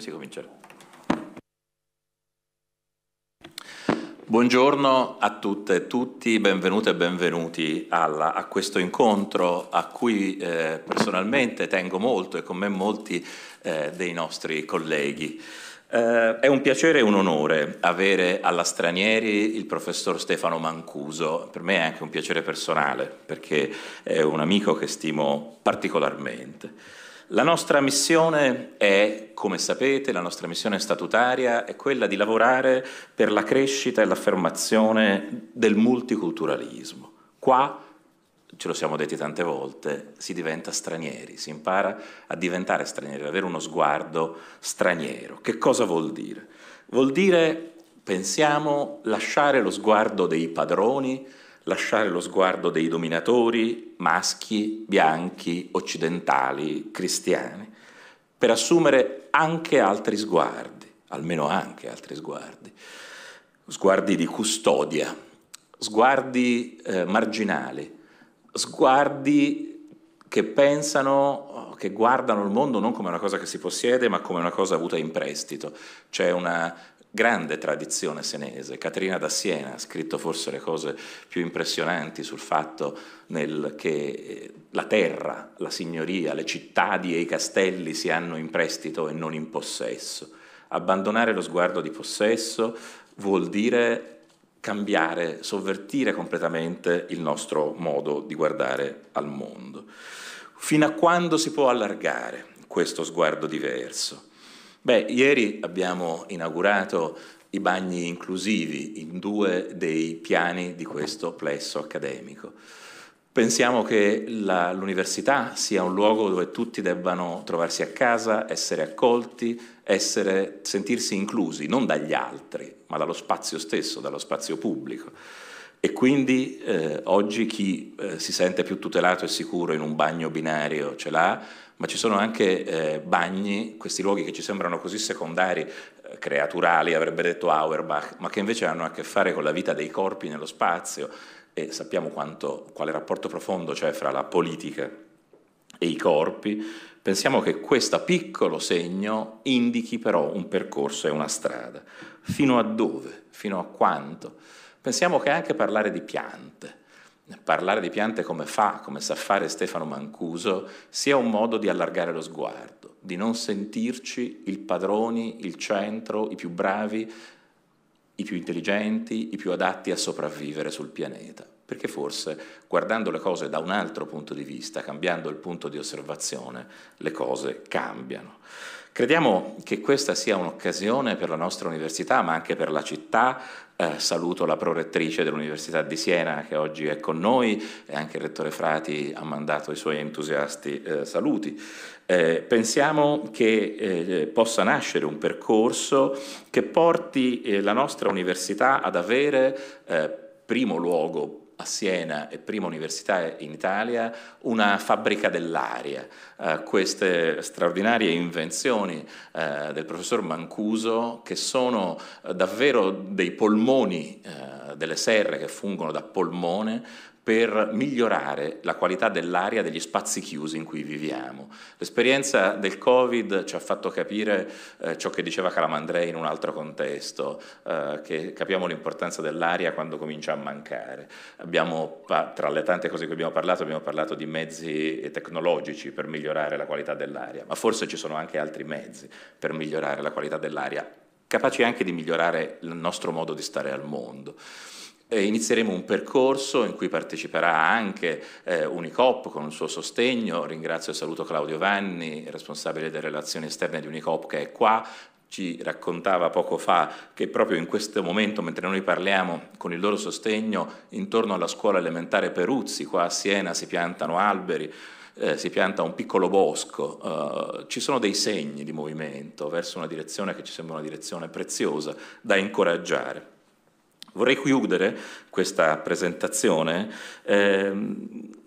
si cominciare. Buongiorno a tutte e tutti, benvenute e benvenuti alla, a questo incontro a cui eh, personalmente tengo molto e con me molti eh, dei nostri colleghi. Eh, è un piacere e un onore avere alla Stranieri il professor Stefano Mancuso, per me è anche un piacere personale perché è un amico che stimo particolarmente. La nostra missione è, come sapete, la nostra missione statutaria è quella di lavorare per la crescita e l'affermazione del multiculturalismo. Qua ce lo siamo detti tante volte, si diventa stranieri, si impara a diventare stranieri, ad avere uno sguardo straniero. Che cosa vuol dire? Vuol dire, pensiamo, lasciare lo sguardo dei padroni lasciare lo sguardo dei dominatori maschi, bianchi, occidentali, cristiani, per assumere anche altri sguardi, almeno anche altri sguardi, sguardi di custodia, sguardi eh, marginali, sguardi che pensano, che guardano il mondo non come una cosa che si possiede, ma come una cosa avuta in prestito. C'è una grande tradizione senese. Caterina da Siena ha scritto forse le cose più impressionanti sul fatto che eh, la terra, la signoria, le cittadi e i castelli si hanno in prestito e non in possesso. Abbandonare lo sguardo di possesso vuol dire cambiare, sovvertire completamente il nostro modo di guardare al mondo. Fino a quando si può allargare questo sguardo diverso? Beh, ieri abbiamo inaugurato i bagni inclusivi in due dei piani di questo plesso accademico. Pensiamo che l'università sia un luogo dove tutti debbano trovarsi a casa, essere accolti, essere, sentirsi inclusi, non dagli altri, ma dallo spazio stesso, dallo spazio pubblico. E quindi eh, oggi chi eh, si sente più tutelato e sicuro in un bagno binario ce l'ha, ma ci sono anche eh, bagni, questi luoghi che ci sembrano così secondari, eh, creaturali, avrebbe detto Auerbach, ma che invece hanno a che fare con la vita dei corpi nello spazio e sappiamo quanto, quale rapporto profondo c'è fra la politica e i corpi, pensiamo che questo piccolo segno indichi però un percorso e una strada. Fino a dove? Fino a quanto? Pensiamo che anche parlare di piante, parlare di piante come fa, come sa fare Stefano Mancuso, sia un modo di allargare lo sguardo, di non sentirci il padroni, il centro, i più bravi, i più intelligenti, i più adatti a sopravvivere sul pianeta. Perché forse guardando le cose da un altro punto di vista, cambiando il punto di osservazione, le cose cambiano. Crediamo che questa sia un'occasione per la nostra università, ma anche per la città, eh, saluto la prorettrice dell'Università di Siena che oggi è con noi e anche il rettore Frati ha mandato i suoi entusiasti eh, saluti. Eh, pensiamo che eh, possa nascere un percorso che porti eh, la nostra università ad avere eh, primo luogo a Siena e prima università in Italia una fabbrica dell'aria. Eh, queste straordinarie invenzioni eh, del professor Mancuso che sono eh, davvero dei polmoni eh, delle serre che fungono da polmone per migliorare la qualità dell'aria degli spazi chiusi in cui viviamo. L'esperienza del Covid ci ha fatto capire eh, ciò che diceva Calamandrei in un altro contesto, eh, che capiamo l'importanza dell'aria quando comincia a mancare. Abbiamo, tra le tante cose che abbiamo parlato, abbiamo parlato di mezzi tecnologici per migliorare la qualità dell'aria, ma forse ci sono anche altri mezzi per migliorare la qualità dell'aria, capaci anche di migliorare il nostro modo di stare al mondo inizieremo un percorso in cui parteciperà anche eh, Unicop con il suo sostegno. Ringrazio e saluto Claudio Vanni, responsabile delle relazioni esterne di Unicop, che è qua. Ci raccontava poco fa che proprio in questo momento, mentre noi parliamo con il loro sostegno, intorno alla scuola elementare Peruzzi, qua a Siena, si piantano alberi. Eh, si pianta un piccolo bosco, eh, ci sono dei segni di movimento verso una direzione che ci sembra una direzione preziosa da incoraggiare. Vorrei chiudere questa presentazione eh,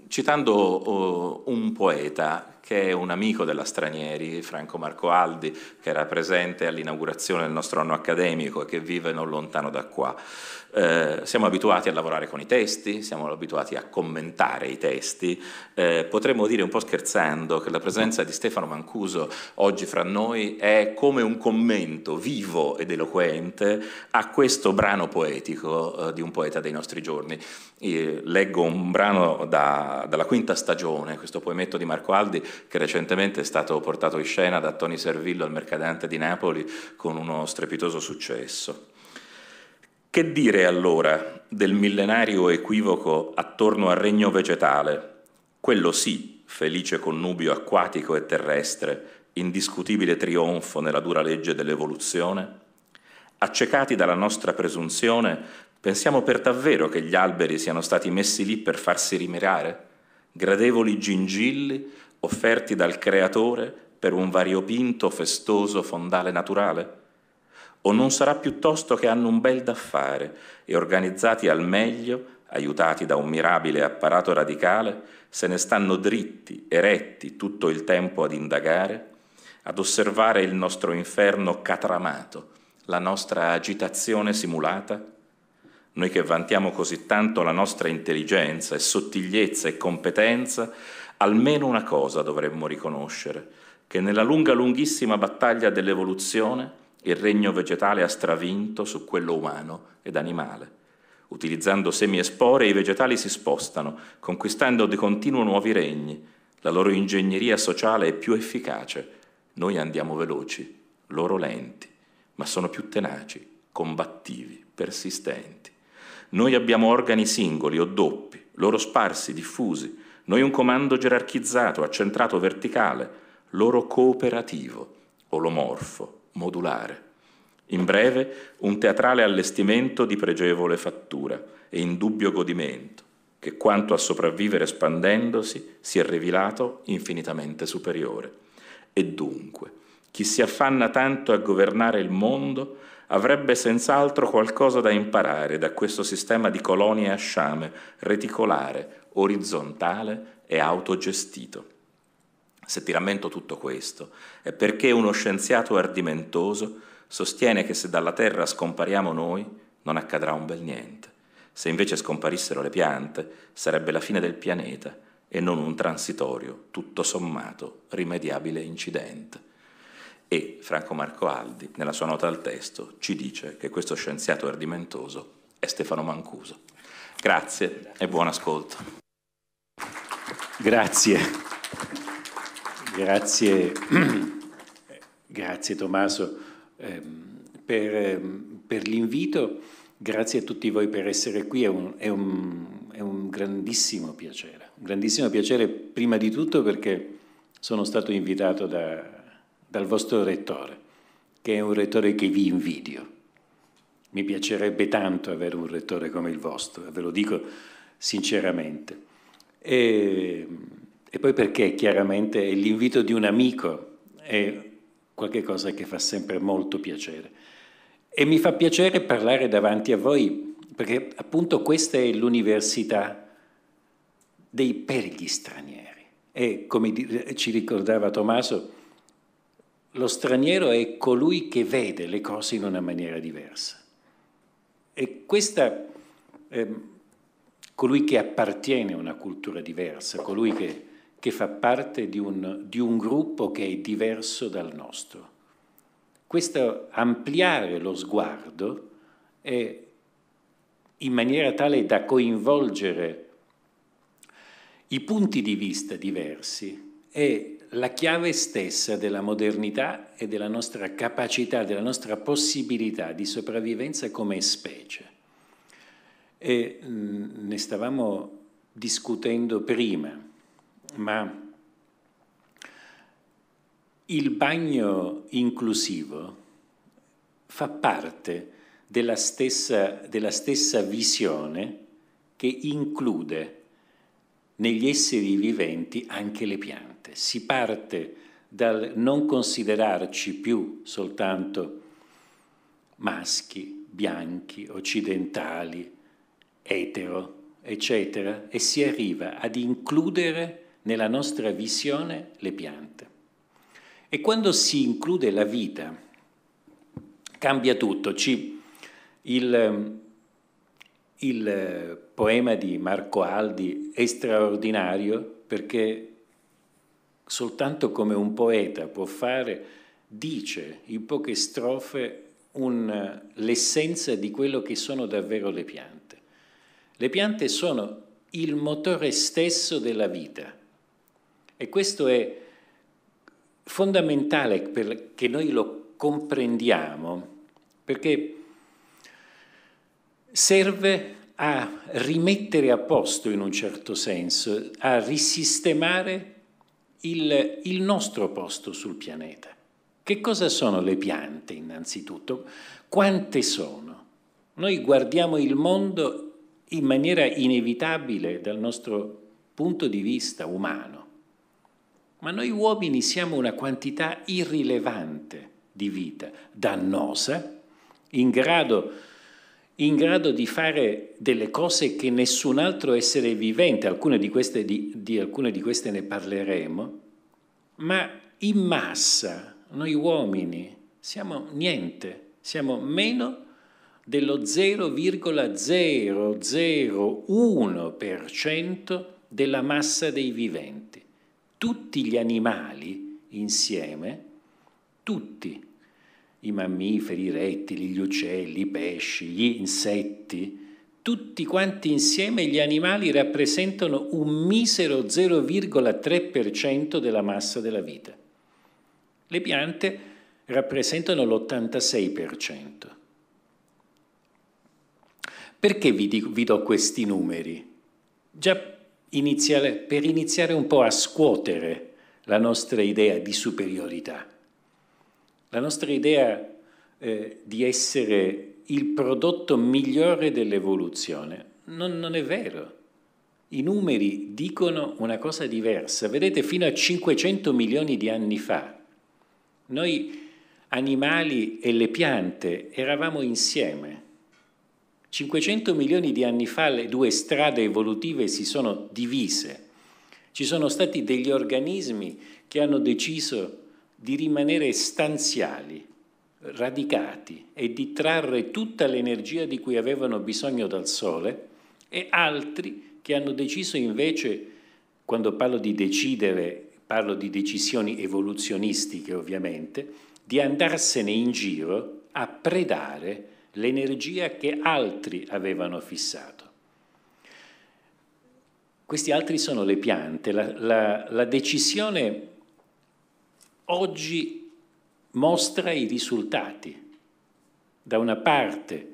citando oh, un poeta che è un amico della Stranieri, Franco Marco Aldi, che era presente all'inaugurazione del nostro anno accademico e che vive non lontano da qua. Eh, siamo abituati a lavorare con i testi, siamo abituati a commentare i testi. Eh, potremmo dire un po' scherzando che la presenza di Stefano Mancuso oggi fra noi è come un commento vivo ed eloquente a questo brano poetico eh, di un poeta dei nostri giorni. Io leggo un brano da, dalla quinta stagione, questo poemetto di Marco Aldi, che recentemente è stato portato in scena da Tony Servillo al Mercadante di Napoli con uno strepitoso successo. Che dire allora del millenario equivoco attorno al regno vegetale? Quello sì, felice connubio acquatico e terrestre, indiscutibile trionfo nella dura legge dell'evoluzione? Accecati dalla nostra presunzione, pensiamo per davvero che gli alberi siano stati messi lì per farsi rimirare? Gradevoli gingilli offerti dal Creatore per un variopinto festoso fondale naturale? O non sarà piuttosto che hanno un bel da fare e organizzati al meglio, aiutati da un mirabile apparato radicale, se ne stanno dritti, eretti tutto il tempo ad indagare, ad osservare il nostro inferno catramato, la nostra agitazione simulata? Noi che vantiamo così tanto la nostra intelligenza e sottigliezza e competenza, almeno una cosa dovremmo riconoscere, che nella lunga lunghissima battaglia dell'evoluzione il regno vegetale ha stravinto su quello umano ed animale. Utilizzando semi e spore i vegetali si spostano, conquistando di continuo nuovi regni. La loro ingegneria sociale è più efficace. Noi andiamo veloci, loro lenti, ma sono più tenaci, combattivi, persistenti. Noi abbiamo organi singoli o doppi, loro sparsi, diffusi, noi un comando gerarchizzato, accentrato, verticale, loro cooperativo, olomorfo, modulare. In breve, un teatrale allestimento di pregevole fattura e indubbio godimento, che quanto a sopravvivere espandendosi si è rivelato infinitamente superiore. E dunque, chi si affanna tanto a governare il mondo avrebbe senz'altro qualcosa da imparare da questo sistema di colonie a sciame, reticolare, orizzontale e autogestito. Se ti rammento tutto questo, è perché uno scienziato ardimentoso sostiene che se dalla Terra scompariamo noi, non accadrà un bel niente. Se invece scomparissero le piante, sarebbe la fine del pianeta e non un transitorio, tutto sommato, rimediabile incidente. E Franco Marco Aldi, nella sua nota al testo, ci dice che questo scienziato ardimentoso è Stefano Mancuso. Grazie e buon ascolto. Grazie. Grazie, grazie Tommaso ehm, per, ehm, per l'invito, grazie a tutti voi per essere qui, è un, è un, è un grandissimo piacere, un grandissimo piacere prima di tutto perché sono stato invitato da, dal vostro rettore, che è un rettore che vi invidio. Mi piacerebbe tanto avere un rettore come il vostro, ve lo dico sinceramente. E, e poi perché chiaramente l'invito di un amico, è qualcosa che fa sempre molto piacere. E mi fa piacere parlare davanti a voi, perché appunto questa è l'università dei per gli stranieri. E come ci ricordava Tommaso, lo straniero è colui che vede le cose in una maniera diversa. E questa, eh, colui che appartiene a una cultura diversa, colui che, che fa parte di un, di un gruppo che è diverso dal nostro. Questo ampliare lo sguardo è in maniera tale da coinvolgere i punti di vista diversi e la chiave stessa della modernità e della nostra capacità, della nostra possibilità di sopravvivenza come specie. E ne stavamo discutendo prima, ma il bagno inclusivo fa parte della stessa, della stessa visione che include negli esseri viventi anche le piante importante. Si parte dal non considerarci più soltanto maschi, bianchi, occidentali, etero, eccetera, e si arriva ad includere nella nostra visione le piante. E quando si include la vita, cambia tutto. Ci, il, il poema di Marco Aldi è straordinario perché soltanto come un poeta può fare, dice in poche strofe un, l'essenza di quello che sono davvero le piante. Le piante sono il motore stesso della vita e questo è fondamentale che noi lo comprendiamo, perché serve a rimettere a posto in un certo senso, a risistemare il, il nostro posto sul pianeta. Che cosa sono le piante innanzitutto? Quante sono? Noi guardiamo il mondo in maniera inevitabile dal nostro punto di vista umano. Ma noi uomini siamo una quantità irrilevante di vita, dannosa, in grado di in grado di fare delle cose che nessun altro essere vivente, alcune di queste, di, di alcune di queste ne parleremo, ma in massa noi uomini siamo niente, siamo meno dello 0,001% della massa dei viventi. Tutti gli animali insieme, tutti i mammiferi, i rettili, gli uccelli, i pesci, gli insetti, tutti quanti insieme gli animali rappresentano un misero 0,3% della massa della vita. Le piante rappresentano l'86%. Perché vi, dico, vi do questi numeri? Già iniziale, per iniziare un po' a scuotere la nostra idea di superiorità. La nostra idea eh, di essere il prodotto migliore dell'evoluzione non, non è vero. I numeri dicono una cosa diversa. Vedete, fino a 500 milioni di anni fa, noi animali e le piante eravamo insieme. 500 milioni di anni fa le due strade evolutive si sono divise. Ci sono stati degli organismi che hanno deciso di rimanere stanziali, radicati e di trarre tutta l'energia di cui avevano bisogno dal sole e altri che hanno deciso invece, quando parlo di decidere, parlo di decisioni evoluzionistiche ovviamente, di andarsene in giro a predare l'energia che altri avevano fissato. Questi altri sono le piante. La, la, la decisione oggi mostra i risultati. Da una parte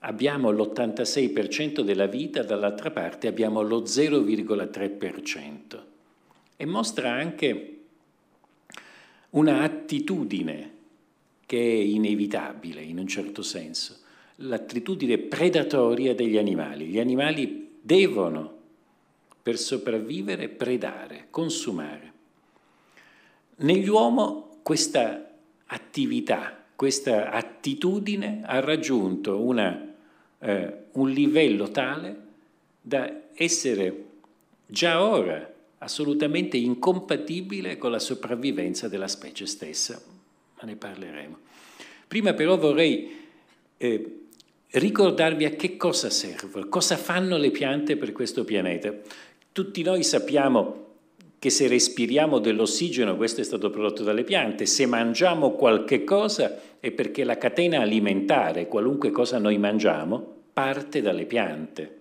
abbiamo l'86% della vita, dall'altra parte abbiamo lo 0,3% e mostra anche una attitudine che è inevitabile in un certo senso, l'attitudine predatoria degli animali. Gli animali devono per sopravvivere predare, consumare. Nell'uomo questa attività, questa attitudine ha raggiunto una, eh, un livello tale da essere già ora assolutamente incompatibile con la sopravvivenza della specie stessa, ma ne parleremo. Prima però vorrei eh, ricordarvi a che cosa servono, cosa fanno le piante per questo pianeta. Tutti noi sappiamo che se respiriamo dell'ossigeno, questo è stato prodotto dalle piante, se mangiamo qualche cosa è perché la catena alimentare, qualunque cosa noi mangiamo, parte dalle piante.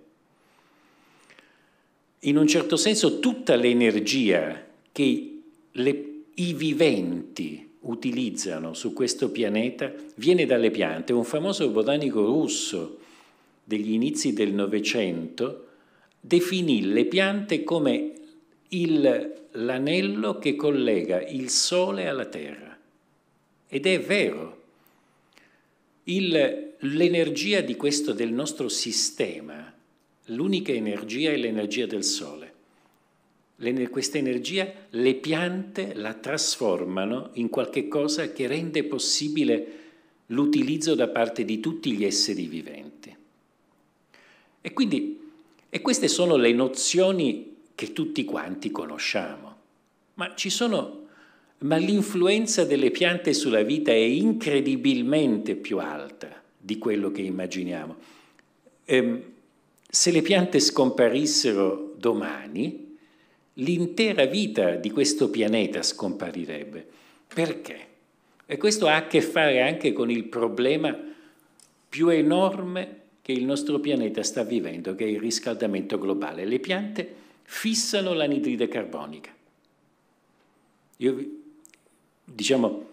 In un certo senso tutta l'energia che le, i viventi utilizzano su questo pianeta viene dalle piante. Un famoso botanico russo degli inizi del Novecento definì le piante come il, l'anello che collega il Sole alla Terra. Ed è vero, il, l'energia di questo, del nostro sistema, l'unica energia è l'energia del Sole. L'ener- questa energia le piante la trasformano in qualche cosa che rende possibile l'utilizzo da parte di tutti gli esseri viventi. E quindi, e queste sono le nozioni che tutti quanti conosciamo. Ma ci sono ma l'influenza delle piante sulla vita è incredibilmente più alta di quello che immaginiamo. Ehm, se le piante scomparissero domani, l'intera vita di questo pianeta scomparirebbe. Perché? E questo ha a che fare anche con il problema più enorme che il nostro pianeta sta vivendo, che è il riscaldamento globale. Le piante fissano l'anidride carbonica. Io, diciamo,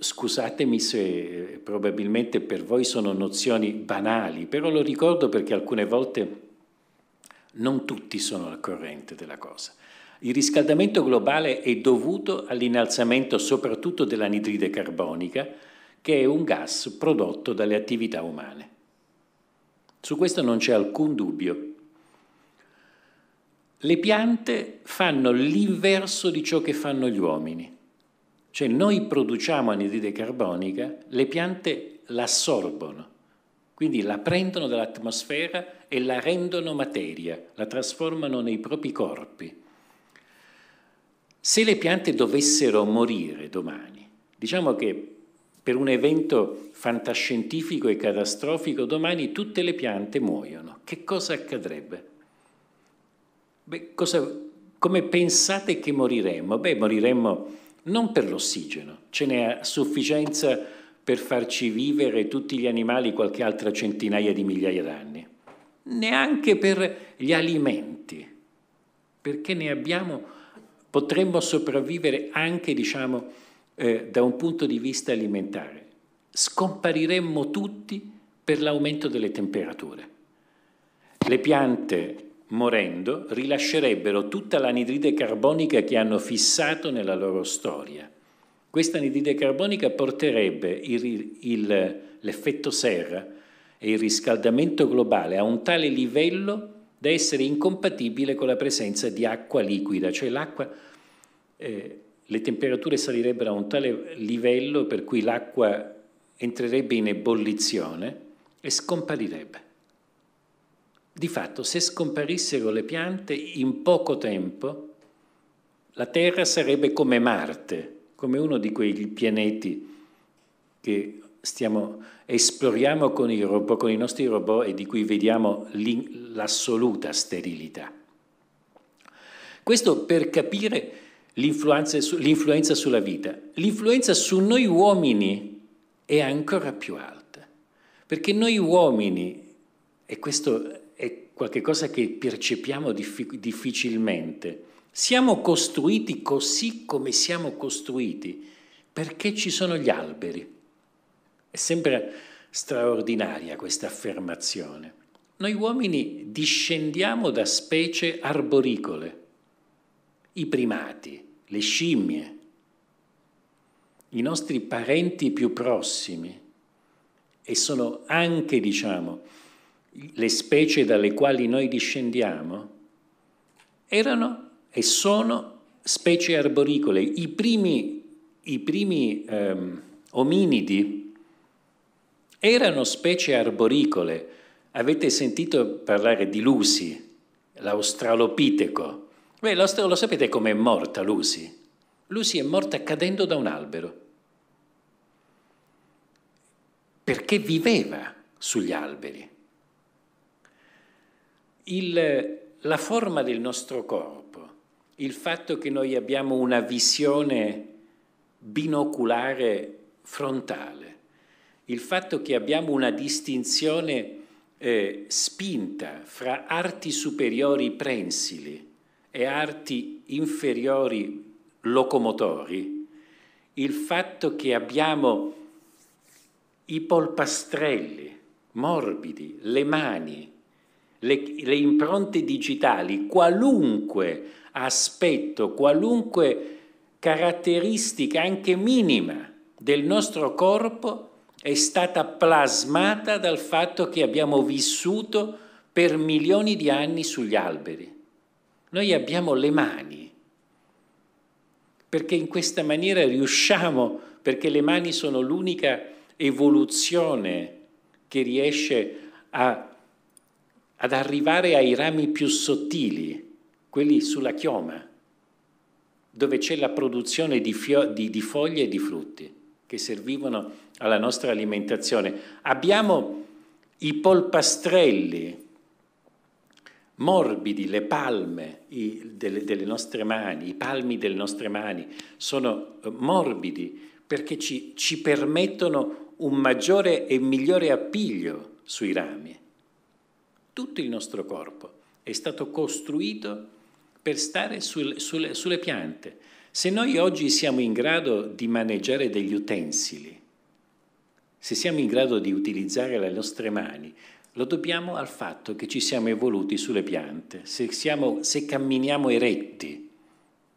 scusatemi se eh, probabilmente per voi sono nozioni banali, però lo ricordo perché alcune volte non tutti sono al corrente della cosa. Il riscaldamento globale è dovuto all'innalzamento soprattutto dell'anidride carbonica, che è un gas prodotto dalle attività umane. Su questo non c'è alcun dubbio le piante fanno l'inverso di ciò che fanno gli uomini. Cioè noi produciamo anidride carbonica, le piante l'assorbono, quindi la prendono dall'atmosfera e la rendono materia, la trasformano nei propri corpi. Se le piante dovessero morire domani, diciamo che per un evento fantascientifico e catastrofico domani tutte le piante muoiono, che cosa accadrebbe? Beh, cosa, come pensate che moriremmo? Beh, moriremmo non per l'ossigeno, ce n'è a sufficienza per farci vivere tutti gli animali qualche altra centinaia di migliaia d'anni, neanche per gli alimenti, perché ne abbiamo, potremmo sopravvivere anche, diciamo, eh, da un punto di vista alimentare. Scompariremmo tutti per l'aumento delle temperature. Le piante morendo, rilascerebbero tutta l'anidride carbonica che hanno fissato nella loro storia. Questa anidride carbonica porterebbe il, il, l'effetto serra e il riscaldamento globale a un tale livello da essere incompatibile con la presenza di acqua liquida, cioè l'acqua, eh, le temperature salirebbero a un tale livello per cui l'acqua entrerebbe in ebollizione e scomparirebbe. Di fatto, se scomparissero le piante in poco tempo, la Terra sarebbe come Marte, come uno di quei pianeti che stiamo, esploriamo con i, robot, con i nostri robot e di cui vediamo l'assoluta sterilità. Questo per capire l'influenza, l'influenza sulla vita. L'influenza su noi uomini è ancora più alta, perché noi uomini, e questo qualcosa che percepiamo diffi- difficilmente. Siamo costruiti così come siamo costruiti perché ci sono gli alberi. È sempre straordinaria questa affermazione. Noi uomini discendiamo da specie arboricole, i primati, le scimmie, i nostri parenti più prossimi e sono anche, diciamo, le specie dalle quali noi discendiamo erano e sono specie arboricole. I primi, i primi ehm, ominidi erano specie arboricole. Avete sentito parlare di Lucy, l'australopiteco. Beh, lo, lo sapete com'è morta Lucy? Lucy è morta cadendo da un albero, perché viveva sugli alberi il, la forma del nostro corpo, il fatto che noi abbiamo una visione binoculare frontale, il fatto che abbiamo una distinzione eh, spinta fra arti superiori prensili e arti inferiori locomotori, il fatto che abbiamo i polpastrelli morbidi, le mani, le, le impronte digitali, qualunque aspetto, qualunque caratteristica anche minima del nostro corpo è stata plasmata dal fatto che abbiamo vissuto per milioni di anni sugli alberi. Noi abbiamo le mani, perché in questa maniera riusciamo, perché le mani sono l'unica evoluzione che riesce a ad arrivare ai rami più sottili, quelli sulla chioma, dove c'è la produzione di, fio- di, di foglie e di frutti che servivano alla nostra alimentazione. Abbiamo i polpastrelli morbidi, le palme i, delle, delle, nostre mani, i palmi delle nostre mani sono eh, morbidi perché ci, ci permettono un maggiore e migliore appiglio sui rami. Tutto il nostro corpo è stato costruito per stare sul, sul, sulle piante. Se noi oggi siamo in grado di maneggiare degli utensili, se siamo in grado di utilizzare le nostre mani, lo dobbiamo al fatto che ci siamo evoluti sulle piante. Se, siamo, se camminiamo eretti,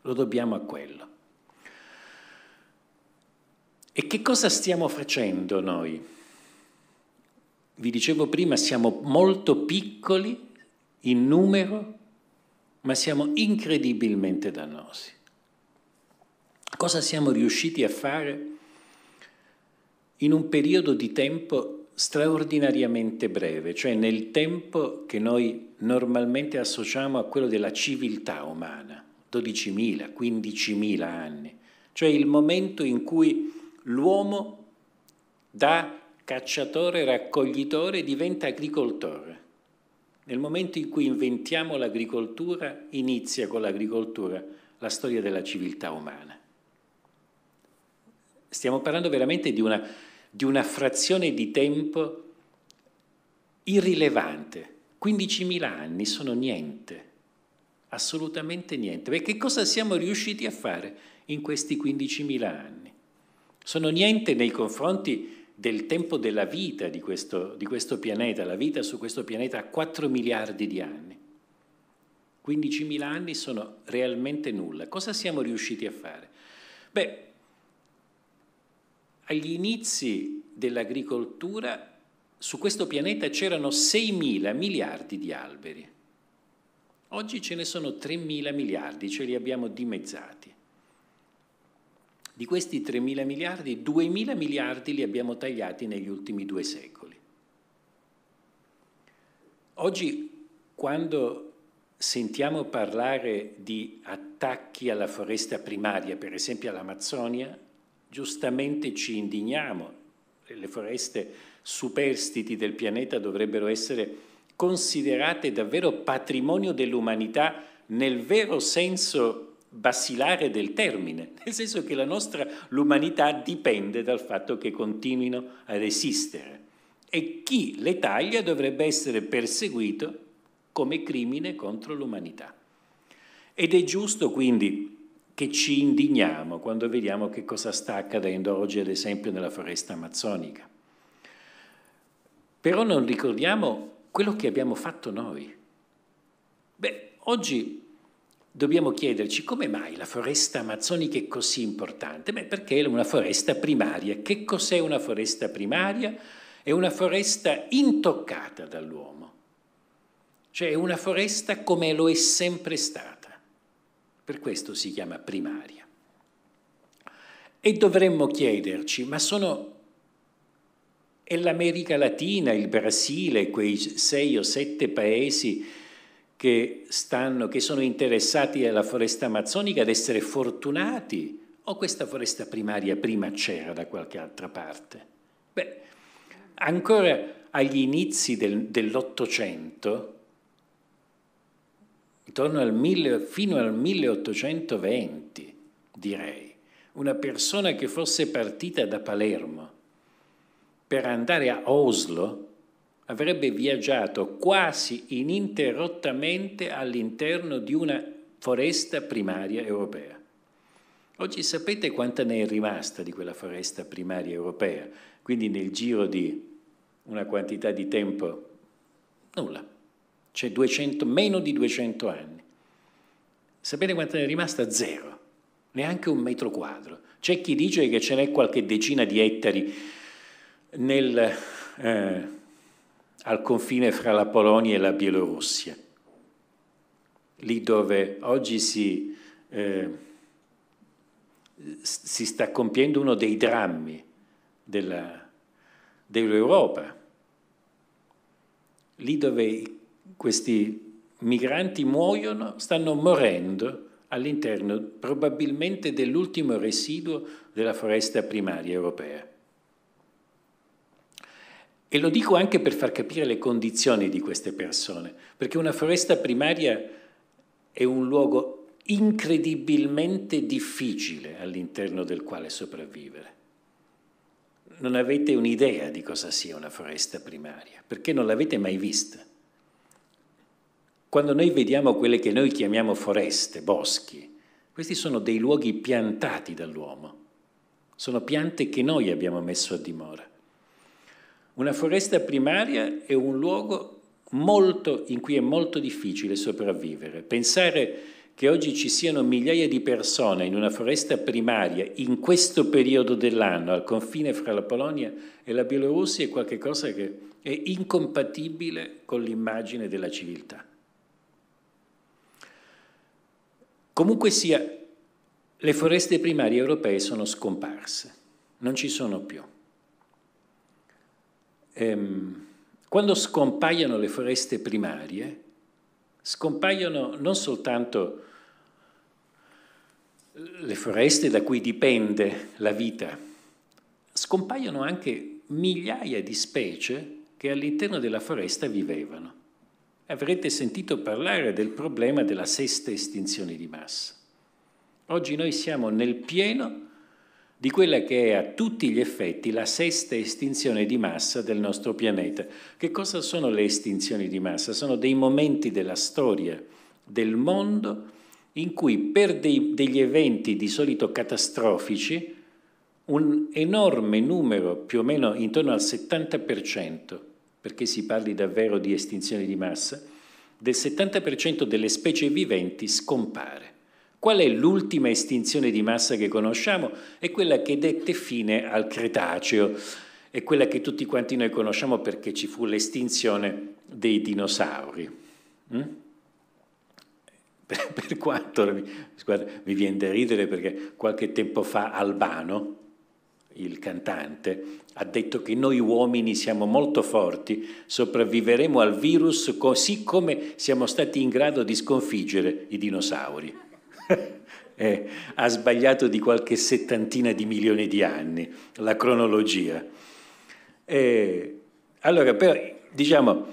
lo dobbiamo a quello. E che cosa stiamo facendo noi? vi dicevo prima, siamo molto piccoli in numero, ma siamo incredibilmente dannosi. Cosa siamo riusciti a fare in un periodo di tempo straordinariamente breve, cioè nel tempo che noi normalmente associamo a quello della civiltà umana, 12.000, 15.000 anni, cioè il momento in cui l'uomo dà cacciatore, raccoglitore, diventa agricoltore. Nel momento in cui inventiamo l'agricoltura, inizia con l'agricoltura la storia della civiltà umana. Stiamo parlando veramente di una, di una frazione di tempo irrilevante. 15.000 anni sono niente, assolutamente niente. Perché cosa siamo riusciti a fare in questi 15.000 anni? Sono niente nei confronti del tempo della vita di questo, di questo pianeta, la vita su questo pianeta ha 4 miliardi di anni. 15.000 anni sono realmente nulla. Cosa siamo riusciti a fare? Beh, agli inizi dell'agricoltura su questo pianeta c'erano 6.000 miliardi di alberi. Oggi ce ne sono 3.000 miliardi, ce li abbiamo dimezzati. Di questi 3.000 miliardi, 2.000 miliardi li abbiamo tagliati negli ultimi due secoli. Oggi, quando sentiamo parlare di attacchi alla foresta primaria, per esempio all'Amazzonia, giustamente ci indigniamo. Le foreste superstiti del pianeta dovrebbero essere considerate davvero patrimonio dell'umanità nel vero senso basilare del termine, nel senso che la nostra l'umanità dipende dal fatto che continuino ad esistere e chi le taglia dovrebbe essere perseguito come crimine contro l'umanità. Ed è giusto quindi che ci indigniamo quando vediamo che cosa sta accadendo oggi ad esempio nella foresta amazzonica. Però non ricordiamo quello che abbiamo fatto noi. Beh, oggi dobbiamo chiederci come mai la foresta amazzonica è così importante? Beh, perché è una foresta primaria. Che cos'è una foresta primaria? È una foresta intoccata dall'uomo, cioè è una foresta come lo è sempre stata. Per questo si chiama primaria. E dovremmo chiederci, ma sono... È l'America Latina, il Brasile, quei sei o sette paesi che, stanno, che sono interessati alla foresta amazzonica ad essere fortunati o questa foresta primaria prima c'era da qualche altra parte? Beh, ancora agli inizi del, dell'Ottocento, al mille, fino al 1820, direi, una persona che fosse partita da Palermo per andare a Oslo avrebbe viaggiato quasi ininterrottamente all'interno di una foresta primaria europea. Oggi sapete quanta ne è rimasta di quella foresta primaria europea, quindi nel giro di una quantità di tempo nulla, c'è 200, meno di 200 anni. Sapete quanta ne è rimasta? Zero, neanche un metro quadro. C'è chi dice che ce n'è qualche decina di ettari nel... Eh, al confine fra la Polonia e la Bielorussia, lì dove oggi si, eh, si sta compiendo uno dei drammi della, dell'Europa, lì dove questi migranti muoiono, stanno morendo all'interno probabilmente dell'ultimo residuo della foresta primaria europea. E lo dico anche per far capire le condizioni di queste persone, perché una foresta primaria è un luogo incredibilmente difficile all'interno del quale sopravvivere. Non avete un'idea di cosa sia una foresta primaria, perché non l'avete mai vista. Quando noi vediamo quelle che noi chiamiamo foreste, boschi, questi sono dei luoghi piantati dall'uomo, sono piante che noi abbiamo messo a dimora. Una foresta primaria è un luogo molto, in cui è molto difficile sopravvivere. Pensare che oggi ci siano migliaia di persone in una foresta primaria in questo periodo dell'anno al confine fra la Polonia e la Bielorussia è qualcosa che è incompatibile con l'immagine della civiltà. Comunque sia, le foreste primarie europee sono scomparse, non ci sono più ehm, quando scompaiono le foreste primarie, scompaiono non soltanto le foreste da cui dipende la vita, scompaiono anche migliaia di specie che all'interno della foresta vivevano. Avrete sentito parlare del problema della sesta estinzione di massa. Oggi noi siamo nel pieno di quella che è a tutti gli effetti la sesta estinzione di massa del nostro pianeta. Che cosa sono le estinzioni di massa? Sono dei momenti della storia del mondo in cui per dei, degli eventi di solito catastrofici un enorme numero, più o meno intorno al 70%, perché si parli davvero di estinzione di massa, del 70% delle specie viventi scompare. Qual è l'ultima estinzione di massa che conosciamo? È quella che dette fine al Cretaceo, è quella che tutti quanti noi conosciamo perché ci fu l'estinzione dei dinosauri. Mm? Per, per, quanto guarda, mi viene da ridere perché qualche tempo fa Albano, il cantante, ha detto che noi uomini siamo molto forti, sopravviveremo al virus così come siamo stati in grado di sconfiggere i dinosauri. eh, ha sbagliato di qualche settantina di milioni di anni la cronologia. Eh, allora, però, diciamo,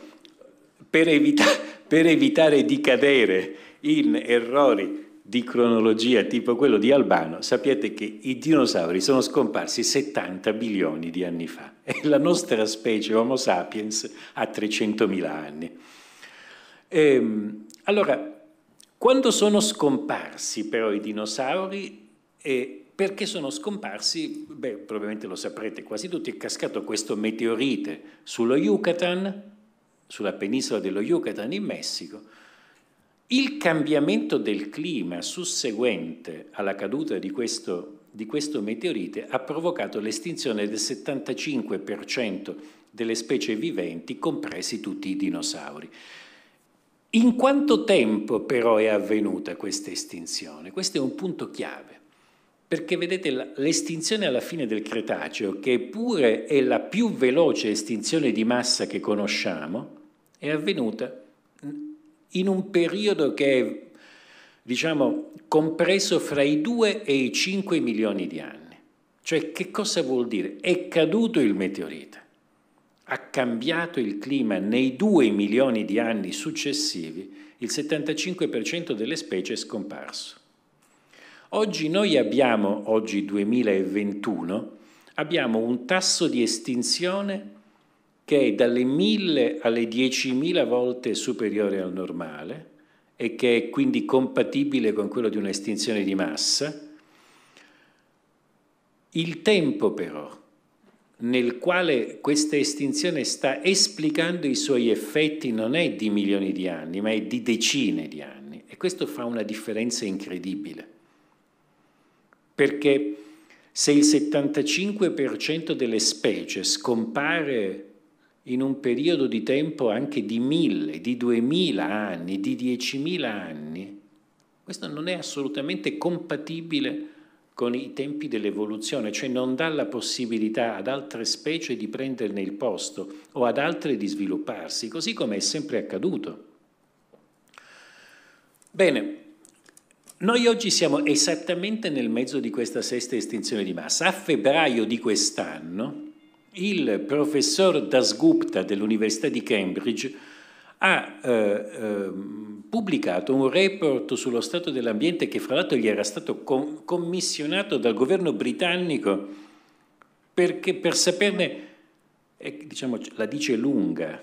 per, evita- per evitare di cadere in errori di cronologia tipo quello di Albano, sapete che i dinosauri sono scomparsi 70 milioni di anni fa e la nostra specie Homo sapiens ha 300 mila anni. E, ehm, allora, quando sono scomparsi però i dinosauri, eh, perché sono scomparsi? Beh, probabilmente lo saprete quasi tutti, è cascato questo meteorite sullo Yucatan, sulla penisola dello Yucatan in Messico. Il cambiamento del clima susseguente alla caduta di questo, di questo meteorite ha provocato l'estinzione del 75% delle specie viventi, compresi tutti i dinosauri. In quanto tempo però è avvenuta questa estinzione? Questo è un punto chiave, perché vedete l'estinzione alla fine del Cretaceo, che pure è la più veloce estinzione di massa che conosciamo, è avvenuta in un periodo che è diciamo, compreso fra i 2 e i 5 milioni di anni. Cioè che cosa vuol dire? È caduto il meteorite ha cambiato il clima nei due milioni di anni successivi, il 75% delle specie è scomparso. Oggi noi abbiamo, oggi 2021, abbiamo un tasso di estinzione che è dalle 1000 alle 10.000 volte superiore al normale e che è quindi compatibile con quello di un'estinzione di massa. Il tempo però nel quale questa estinzione sta esplicando i suoi effetti non è di milioni di anni, ma è di decine di anni. E questo fa una differenza incredibile. Perché se il 75% delle specie scompare in un periodo di tempo anche di mille, di duemila anni, di diecimila anni, questo non è assolutamente compatibile con i tempi dell'evoluzione, cioè non dà la possibilità ad altre specie di prenderne il posto o ad altre di svilupparsi, così come è sempre accaduto. Bene, noi oggi siamo esattamente nel mezzo di questa sesta estinzione di massa. A febbraio di quest'anno il professor Dasgupta dell'Università di Cambridge ha eh, eh, pubblicato un report sullo stato dell'ambiente che fra l'altro gli era stato commissionato dal governo britannico perché per saperne, diciamo, la dice lunga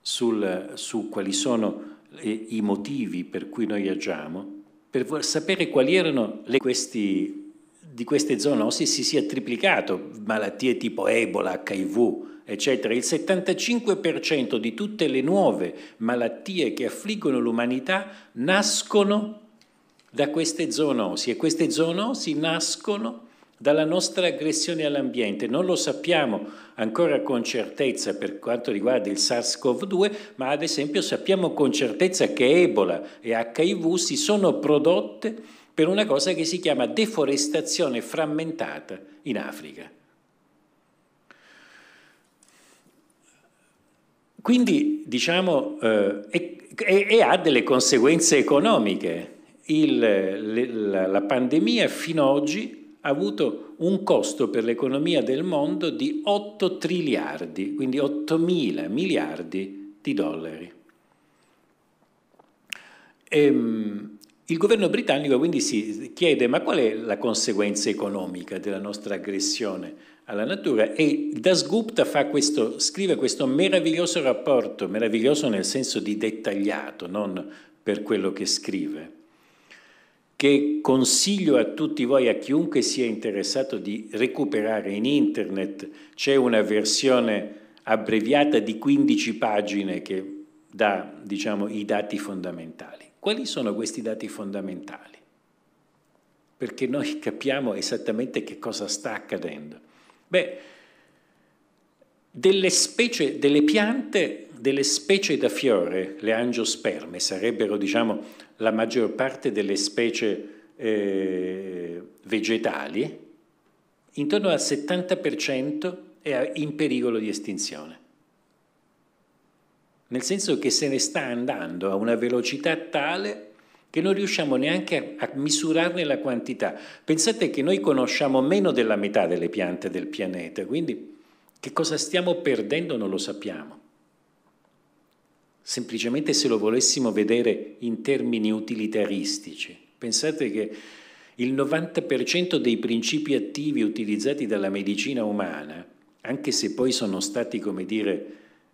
sul, su quali sono i motivi per cui noi agiamo, per sapere quali erano le, questi, di queste zoonosi si sia triplicato malattie tipo Ebola, HIV, eccetera. Il 75% di tutte le nuove malattie che affliggono l'umanità nascono da queste zoonosi e queste zoonosi nascono dalla nostra aggressione all'ambiente. Non lo sappiamo ancora con certezza per quanto riguarda il SARS-CoV-2, ma ad esempio sappiamo con certezza che Ebola e HIV si sono prodotte per una cosa che si chiama deforestazione frammentata in Africa. Quindi diciamo, eh, e, e, e, ha delle conseguenze economiche. Il, le, la, la pandemia fino ad oggi ha avuto un costo per l'economia del mondo di 8 triliardi, quindi 8 mila miliardi di dollari. Ehm, il governo britannico quindi si chiede ma qual è la conseguenza economica della nostra aggressione alla natura e Dasgupta fa questo, scrive questo meraviglioso rapporto, meraviglioso nel senso di dettagliato, non per quello che scrive, che consiglio a tutti voi, a chiunque sia interessato di recuperare in internet, c'è una versione abbreviata di 15 pagine che dà diciamo, i dati fondamentali. Quali sono questi dati fondamentali? Perché noi capiamo esattamente che cosa sta accadendo. Beh, delle specie, delle piante, delle specie da fiore, le angiosperme, sarebbero diciamo la maggior parte delle specie eh, vegetali, intorno al 70% è in pericolo di estinzione. Nel senso che se ne sta andando a una velocità tale che non riusciamo neanche a, misurarne la quantità. Pensate che noi conosciamo meno della metà delle piante del pianeta, quindi che cosa stiamo perdendo non lo sappiamo. Semplicemente se lo volessimo vedere in termini utilitaristici, pensate che il 90% dei principi attivi utilizzati dalla medicina umana, anche se poi sono stati, come dire,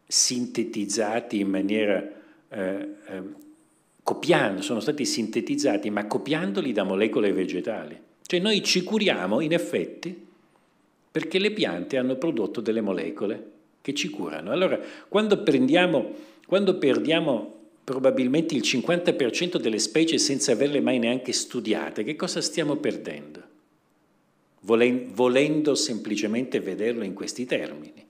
sintetizzati in maniera eh, eh, copiando, sono stati sintetizzati, ma copiandoli da molecole vegetali. Cioè noi ci curiamo in effetti perché le piante hanno prodotto delle molecole che ci curano. Allora, quando, prendiamo, quando perdiamo probabilmente il 50% delle specie senza averle mai neanche studiate, che cosa stiamo perdendo? Volendo semplicemente vederlo in questi termini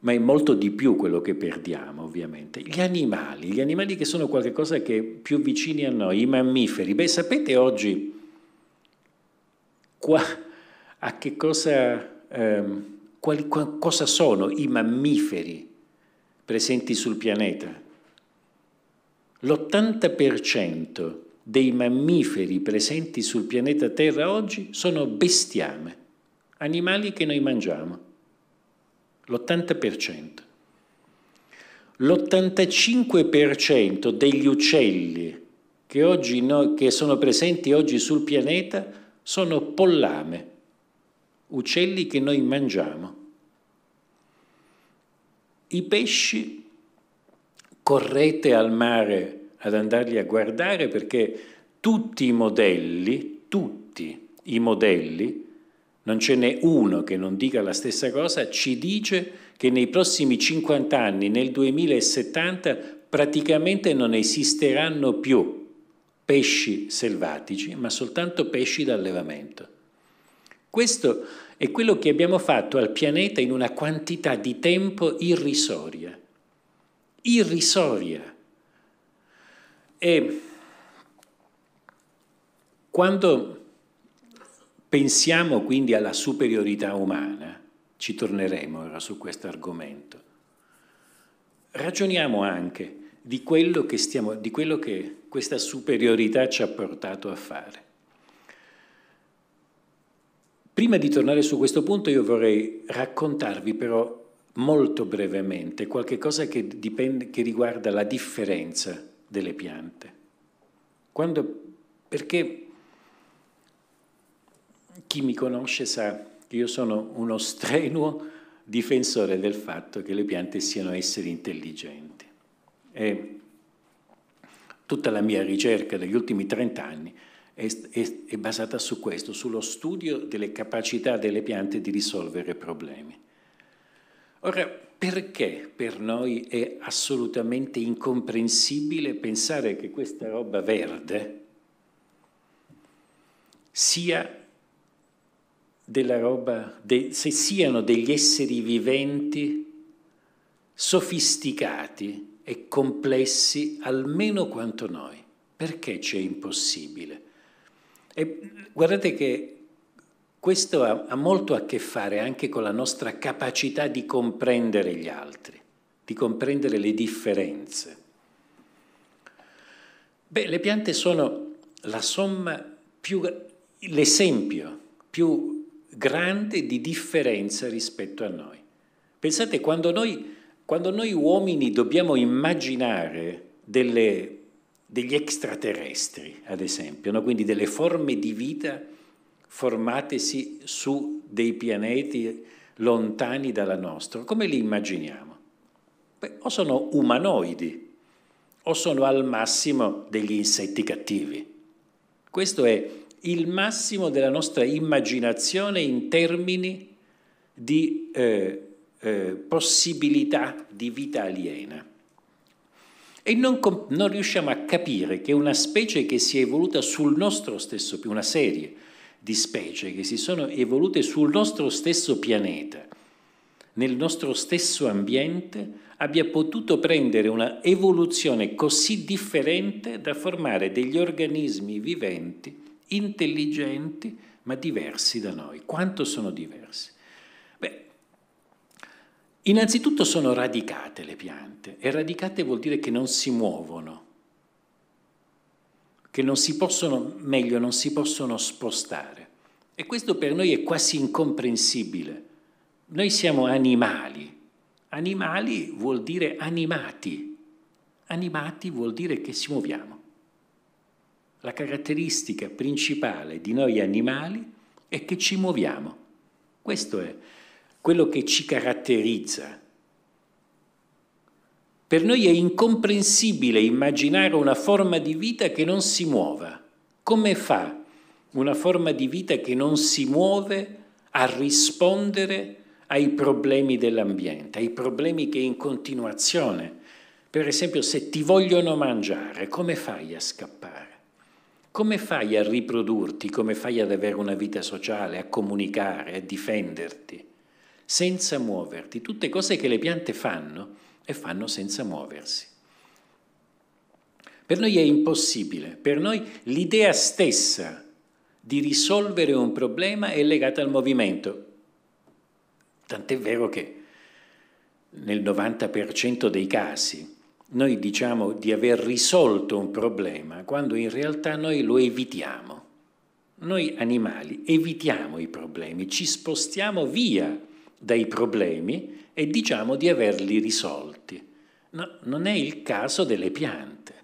ma è molto di più quello che perdiamo ovviamente. Gli animali, gli animali che sono qualcosa che è più vicini a noi, i mammiferi, beh sapete oggi qua, a che cosa, ehm, quali, qua, cosa sono i mammiferi presenti sul pianeta? L'80% dei mammiferi presenti sul pianeta Terra oggi sono bestiame, animali che noi mangiamo l'80%. L'85% degli uccelli che, oggi no, che sono presenti oggi sul pianeta sono pollame, uccelli che noi mangiamo. I pesci correte al mare ad andarli a guardare perché tutti i modelli, tutti i modelli non ce n'è uno che non dica la stessa cosa, ci dice che nei prossimi 50 anni, nel 2070, praticamente non esisteranno più pesci selvatici, ma soltanto pesci d'allevamento. Questo è quello che abbiamo fatto al pianeta in una quantità di tempo irrisoria. Irrisoria. E quando Pensiamo quindi alla superiorità umana, ci torneremo ora su questo argomento. Ragioniamo anche di quello, che, stiamo, di quello che questa superiorità ci ha portato a fare. Prima di tornare su questo punto io vorrei raccontarvi però molto brevemente qualche cosa che, dipende, che riguarda la differenza delle piante. Quando, perché chi mi conosce sa che io sono uno strenuo difensore del fatto che le piante siano esseri intelligenti. E tutta la mia ricerca degli ultimi 30 anni è, è, è basata su questo, sullo studio delle capacità delle piante di risolvere problemi. Ora, perché per noi è assolutamente incomprensibile pensare che questa roba verde sia della roba, de, se siano degli esseri viventi sofisticati e complessi almeno quanto noi. Perché c'è impossibile? E guardate che questo ha, ha molto a che fare anche con la nostra capacità di comprendere gli altri, di comprendere le differenze. Beh, le piante sono la somma più, l'esempio più grande di differenza rispetto a noi. Pensate, quando noi, quando noi uomini dobbiamo immaginare delle, degli extraterrestri, ad esempio, no? quindi delle forme di vita formatesi su dei pianeti lontani dalla nostra, come li immaginiamo? Beh, o sono umanoidi, o sono al massimo degli insetti cattivi. Questo è il massimo della nostra immaginazione in termini di eh, eh, possibilità di vita aliena. E non, non, riusciamo a capire che una specie che si è evoluta sul nostro stesso, una serie di specie che si sono evolute sul nostro stesso pianeta, nel nostro stesso ambiente, abbia potuto prendere una evoluzione così differente da formare degli organismi viventi intelligenti ma diversi da noi. Quanto sono diversi? Beh, innanzitutto sono radicate le piante e radicate vuol dire che non si muovono, che non si possono, meglio, non si possono spostare. E questo per noi è quasi incomprensibile. Noi siamo animali. Animali vuol dire animati. Animati vuol dire che ci muoviamo. La caratteristica principale di noi animali è che ci muoviamo. Questo è quello che ci caratterizza. Per noi è incomprensibile immaginare una forma di vita che non si muova. Come fa una forma di vita che non si muove a rispondere ai problemi dell'ambiente, ai problemi che in continuazione, per esempio se ti vogliono mangiare, come fai a scappare? come fai a riprodurti, come fai ad avere una vita sociale, a comunicare, a difenderti, senza muoverti? Tutte cose che le piante fanno e fanno senza muoversi. Per noi è impossibile, per noi l'idea stessa di risolvere un problema è legata al movimento. Tant'è vero che nel 90% dei casi noi diciamo di aver risolto un problema quando in realtà noi lo evitiamo. Noi animali evitiamo i problemi, ci spostiamo via dai problemi e diciamo di averli risolti. No, non è il caso delle piante.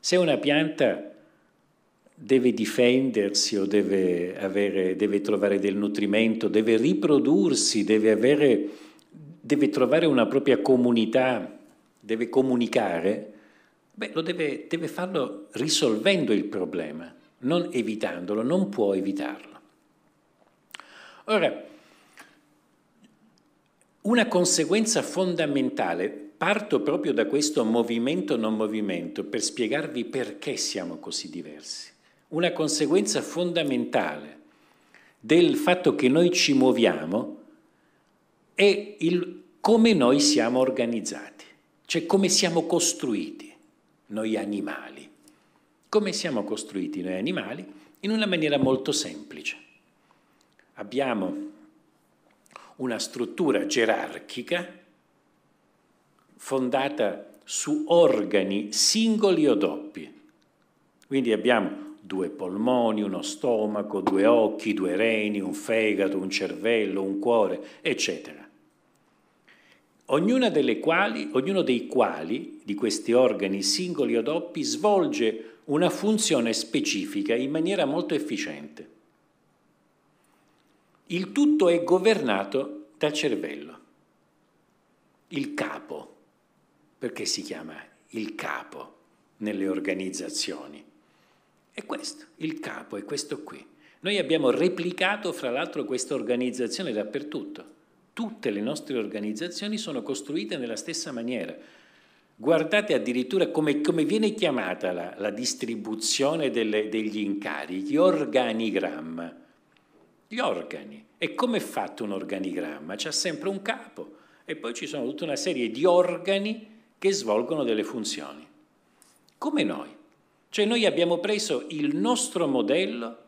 Se una pianta deve difendersi o deve, avere, deve trovare del nutrimento, deve riprodursi, deve, avere, deve trovare una propria comunità deve comunicare, beh, lo deve, deve farlo risolvendo il problema, non evitandolo, non può evitarlo. Ora, una conseguenza fondamentale, parto proprio da questo movimento non movimento per spiegarvi perché siamo così diversi. Una conseguenza fondamentale del fatto che noi ci muoviamo è il, come noi siamo organizzati cioè come siamo costruiti noi animali. Come siamo costruiti noi animali? In una maniera molto semplice. Abbiamo una struttura gerarchica fondata su organi singoli o doppi. Quindi abbiamo due polmoni, uno stomaco, due occhi, due reni, un fegato, un cervello, un cuore, eccetera ognuna delle quali, ognuno dei quali, di questi organi singoli o doppi, svolge una funzione specifica in maniera molto efficiente. Il tutto è governato dal cervello, il capo, perché si chiama il capo nelle organizzazioni. È questo, il capo è questo qui. Noi abbiamo replicato fra l'altro questa organizzazione dappertutto. Tutte le nostre organizzazioni sono costruite nella stessa maniera. Guardate addirittura come, come viene chiamata la, la distribuzione delle, degli incarichi, organigramma. Gli organi. E come è fatto un organigramma? C'è sempre un capo e poi ci sono tutta una serie di organi che svolgono delle funzioni. Come noi. Cioè noi abbiamo preso il nostro modello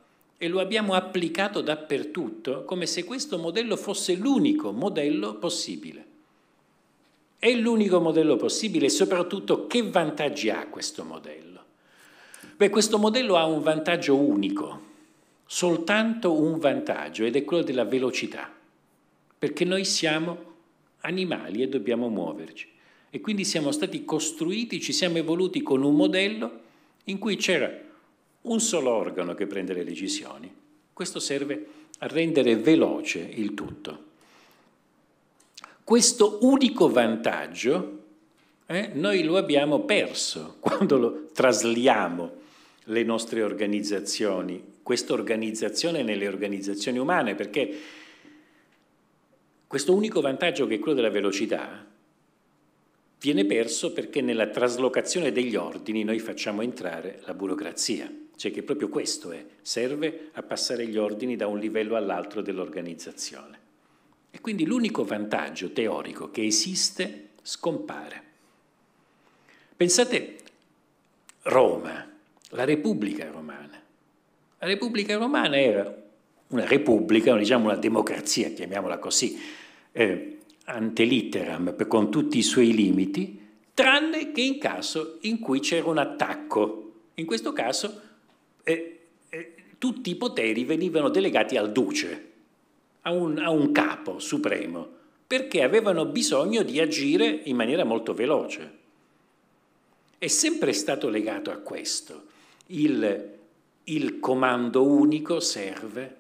e lo abbiamo applicato dappertutto come se questo modello fosse l'unico modello possibile. È l'unico modello possibile e soprattutto che vantaggi ha questo modello? Beh, questo modello ha un vantaggio unico, soltanto un vantaggio ed è quello della velocità, perché noi siamo animali e dobbiamo muoverci e quindi siamo stati costruiti, ci siamo evoluti con un modello in cui c'era un solo organo che prende le decisioni. Questo serve a rendere veloce il tutto. Questo unico vantaggio eh, noi lo abbiamo perso quando lo trasliamo le nostre organizzazioni, questa organizzazione nelle organizzazioni umane, perché questo unico vantaggio che è quello della velocità viene perso perché nella traslocazione degli ordini noi facciamo entrare la burocrazia cioè che proprio questo è, eh. serve a passare gli ordini da un livello all'altro dell'organizzazione. E quindi l'unico vantaggio teorico che esiste scompare. Pensate Roma, la Repubblica romana. La Repubblica romana era una repubblica, diciamo una democrazia, chiamiamola così, eh, antelitteram, con tutti i suoi limiti, tranne che in caso in cui c'era un attacco. In questo caso eh, eh, tutti i poteri venivano delegati al duce, a un, a un capo supremo, perché avevano bisogno di agire in maniera molto veloce. È sempre stato legato a questo. Il, il comando unico serve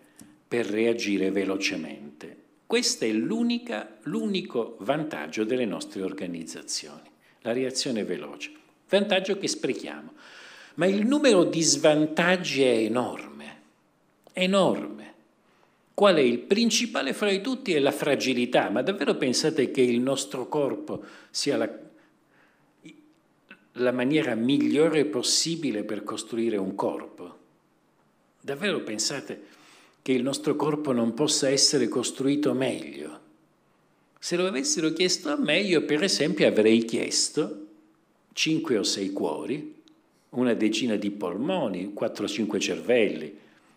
per reagire velocemente. Questo è l'unico vantaggio delle nostre organizzazioni, la reazione veloce, vantaggio che sprechiamo ma il numero di svantaggi è enorme, enorme. Qual è il principale fra i tutti? È la fragilità, ma davvero pensate che il nostro corpo sia la, la maniera migliore possibile per costruire un corpo? Davvero pensate che il nostro corpo non possa essere costruito meglio? Se lo avessero chiesto a me, io per esempio avrei chiesto cinque o sei cuori, una decina di polmoni, 4-5 cervelli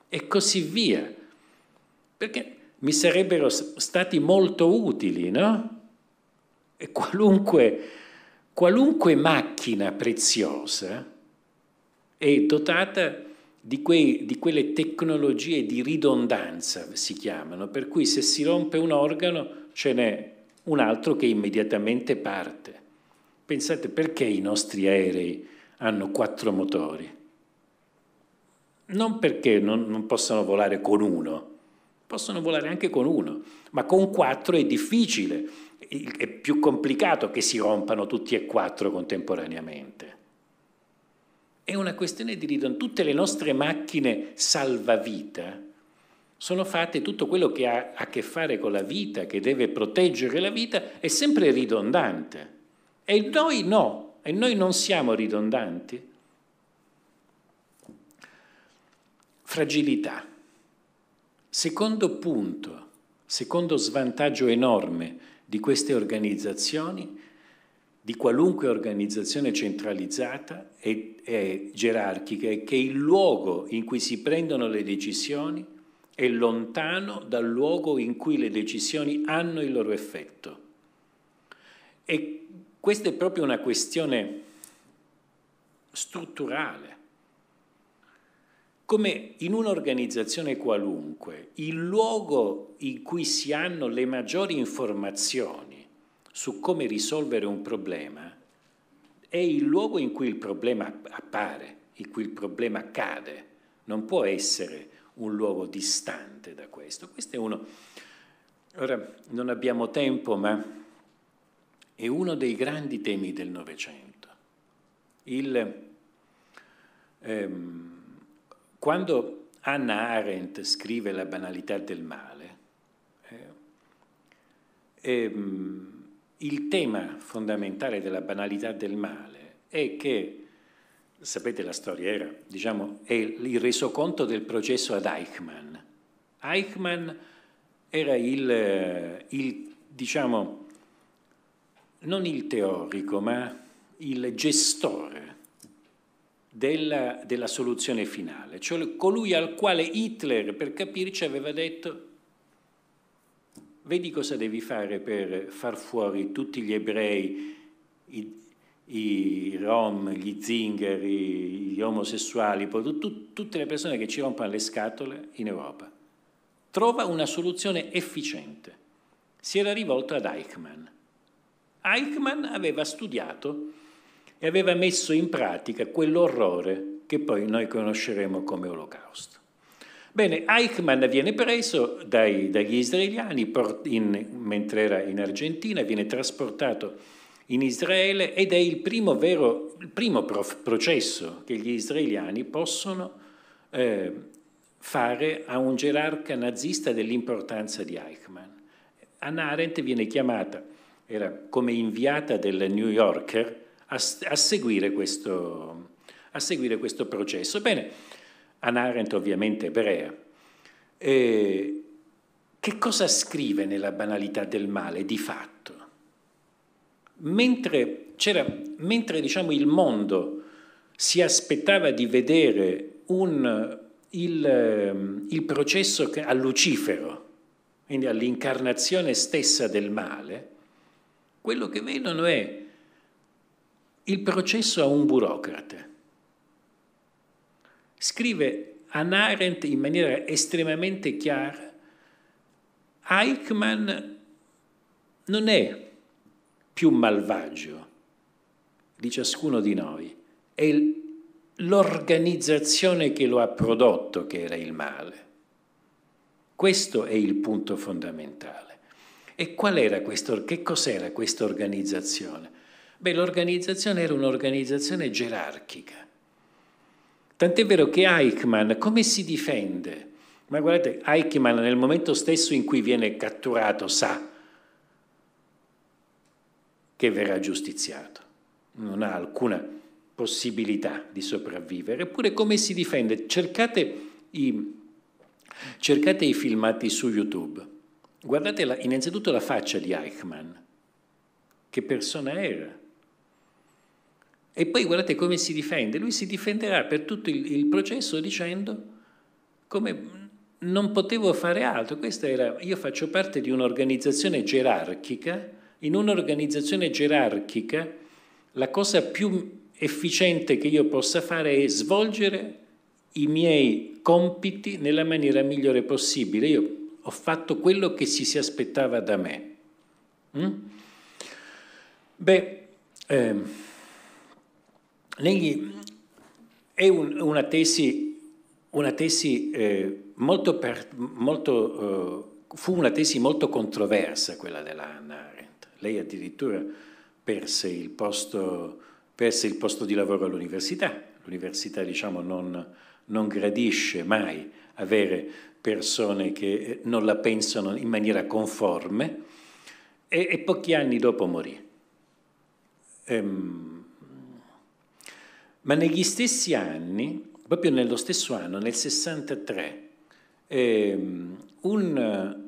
e così via. Perché mi sarebbero stati molto utili, no? E qualunque, qualunque macchina preziosa è dotata di, quei, di quelle tecnologie di ridondanza, si chiamano, per cui se si rompe un organo ce n'è un altro che immediatamente parte. Pensate perché i nostri aerei hanno quattro motori. Non perché non, non possano volare con uno, possono volare anche con uno, ma con quattro è difficile, è più complicato che si rompano tutti e quattro contemporaneamente. È una questione di ridondanza. Tutte le nostre macchine salvavita sono fatte, tutto quello che ha a che fare con la vita, che deve proteggere la vita, è sempre ridondante. E noi no, e noi non siamo ridondanti. Fragilità. Secondo punto, secondo svantaggio enorme di queste organizzazioni, di qualunque organizzazione centralizzata e, e gerarchica, è che il luogo in cui si prendono le decisioni è lontano dal luogo in cui le decisioni hanno il loro effetto. E questa è proprio una questione strutturale. Come in un'organizzazione qualunque, il luogo in cui si hanno le maggiori informazioni su come risolvere un problema è il luogo in cui il problema appare, in cui il problema cade. Non può essere un luogo distante da questo. Questo è uno. Ora non abbiamo tempo, ma è uno dei grandi temi del Novecento. Ehm, quando Anna Arendt scrive La banalità del male, eh, ehm, il tema fondamentale della banalità del male è che, sapete la storia era, diciamo, è il resoconto del processo ad Eichmann. Eichmann era il, eh, il diciamo, non il teorico, ma il gestore della, della, soluzione finale, cioè colui al quale Hitler, per capirci, aveva detto vedi cosa devi fare per far fuori tutti gli ebrei, i, i rom, gli zingari, gli omosessuali, poi, tu, tutte le persone che ci rompono le scatole in Europa. Trova una soluzione efficiente. Si era rivolto ad Eichmann. Eichmann aveva studiato e aveva messo in pratica quell'orrore che poi noi conosceremo come olocausto. Bene, Eichmann viene preso dai, dagli israeliani in, mentre era in Argentina, viene trasportato in Israele ed è il primo, vero, il primo prof, processo che gli israeliani possono eh, fare a un gerarca nazista dell'importanza di Eichmann. Anna Arendt viene chiamata era come inviata del New Yorker a, a, seguire, questo, a seguire, questo, processo. Bene, Anna Arendt ovviamente ebrea. E che cosa scrive nella banalità del male di fatto? Mentre, mentre diciamo, il mondo si aspettava di vedere un, il, il processo a Lucifero, quindi all'incarnazione stessa del male, quello che vedono è il processo a un burocrate. Scrive Anna in maniera estremamente chiara, Eichmann non è più malvagio di ciascuno di noi, è l'organizzazione che lo ha prodotto che era il male. Questo è il punto fondamentale. E qual era questo, che cos'era questa organizzazione? Beh, l'organizzazione era un'organizzazione gerarchica. Tant'è vero che Eichmann come si difende? Ma guardate, Eichmann nel momento stesso in cui viene catturato sa che verrà giustiziato, non ha alcuna possibilità di sopravvivere. Eppure come si difende? Cercate i, cercate i filmati su YouTube Guardate la, innanzitutto la faccia di Eichmann, che persona era. E poi guardate come si difende. Lui si difenderà per tutto il, il processo dicendo come mm, non potevo fare altro. Questa Era, io faccio parte di un'organizzazione gerarchica. In un'organizzazione gerarchica la cosa più efficiente che io possa fare è svolgere i miei compiti nella maniera migliore possibile. Io ho fatto quello che ci si aspettava da me. Mm? Beh, eh, negli, è un, una tesi, una tesi eh, molto, per, molto eh, fu una tesi molto controversa quella della Hannah Arendt. Lei addirittura perse il posto, perse il posto di lavoro all'università. L'università diciamo, non, non gradisce mai avere persone che eh, non la pensano in maniera conforme e, e pochi anni dopo morì. Ehm, ma negli stessi anni, proprio nello stesso anno, nel 63, ehm, un,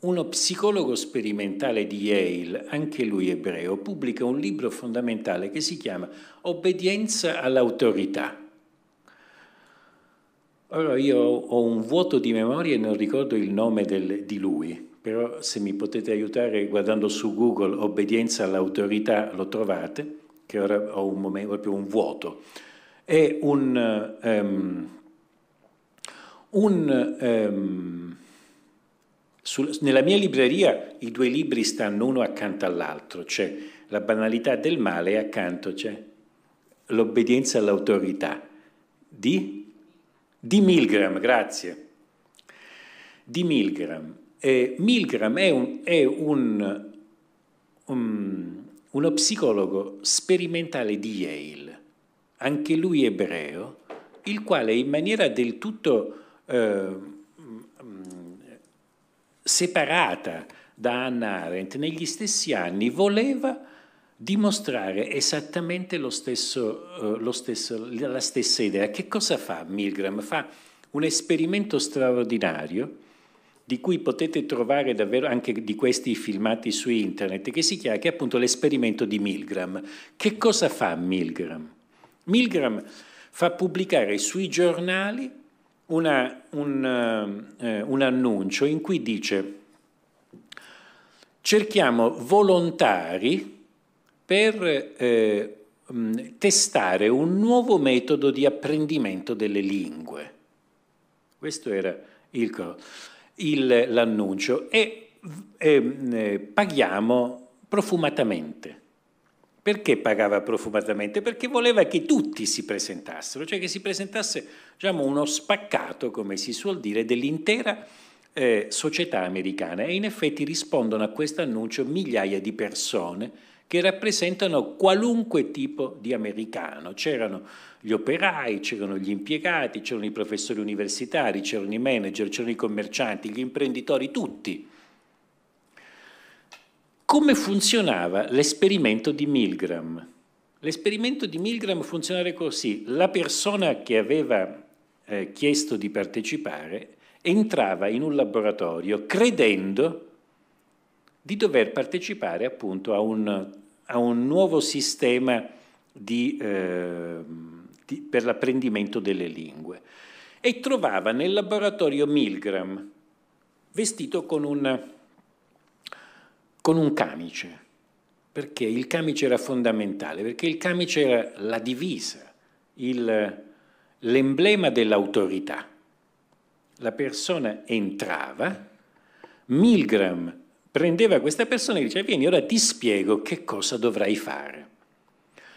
uno psicologo sperimentale di Yale, anche lui ebreo, pubblica un libro fondamentale che si chiama Obbedienza all'autorità allora io ho un vuoto di memoria e non ricordo il nome del, di lui, però se mi potete aiutare guardando su Google obbedienza all'autorità lo trovate, che ora ho un momento, proprio un vuoto. È un, um, un um, sul, nella mia libreria i due libri stanno uno accanto all'altro, c'è la banalità del male e accanto c'è l'obbedienza all'autorità di di Milgram, grazie. Di Milgram. Eh, Milgram è, un, è un, un, um, uno psicologo sperimentale di Yale, anche lui ebreo, il quale in maniera del tutto eh, separata da Anna Arendt negli stessi anni voleva dimostrare esattamente lo stesso, eh, lo stesso, la stessa idea. Che cosa fa Milgram? Fa un esperimento straordinario di cui potete trovare davvero anche di questi filmati su internet, che si chiama che è appunto l'esperimento di Milgram. Che cosa fa Milgram? Milgram fa pubblicare sui giornali una, un, eh, eh un annuncio in cui dice cerchiamo volontari per eh, mm, testare un nuovo metodo di apprendimento delle lingue. Questo era il, il, l'annuncio e, e mm, eh, paghiamo profumatamente. Perché pagava profumatamente? Perché voleva che tutti si presentassero, cioè che si presentasse diciamo, uno spaccato, come si suol dire, dell'intera eh, società americana e in effetti rispondono a questo annuncio migliaia di persone che rappresentano qualunque tipo di americano. C'erano gli operai, c'erano gli impiegati, c'erano i professori universitari, c'erano i manager, c'erano i commercianti, gli imprenditori, tutti. Come funzionava l'esperimento di Milgram? L'esperimento di Milgram funzionava così. La persona che aveva eh, chiesto di partecipare entrava in un laboratorio credendo di dover partecipare appunto a un, a un nuovo sistema di, eh, di, per l'apprendimento delle lingue e trovava nel laboratorio Milgram vestito con un, con un camice, perché il camice era fondamentale, perché il camice era la divisa, il, l'emblema dell'autorità la persona entrava, Milgram prendeva questa persona e diceva vieni ora ti spiego che cosa dovrai fare.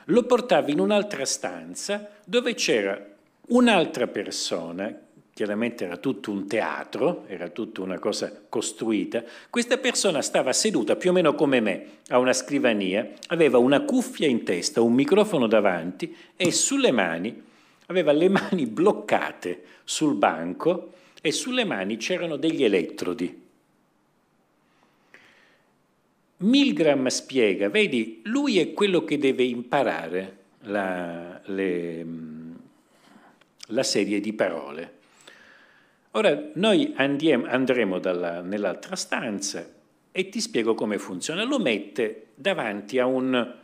Lo portava in un'altra stanza dove c'era un'altra persona, chiaramente era tutto un teatro, era tutta una cosa costruita, questa persona stava seduta più o meno come me a una scrivania, aveva una cuffia in testa, un microfono davanti e sulle mani aveva le mani bloccate sul banco e sulle mani c'erano degli elettrodi. Milgram spiega, vedi, lui è quello che deve imparare la, le, la serie di parole. Ora noi andiamo, andremo dalla, nell'altra stanza e ti spiego come funziona. Lo mette davanti a un,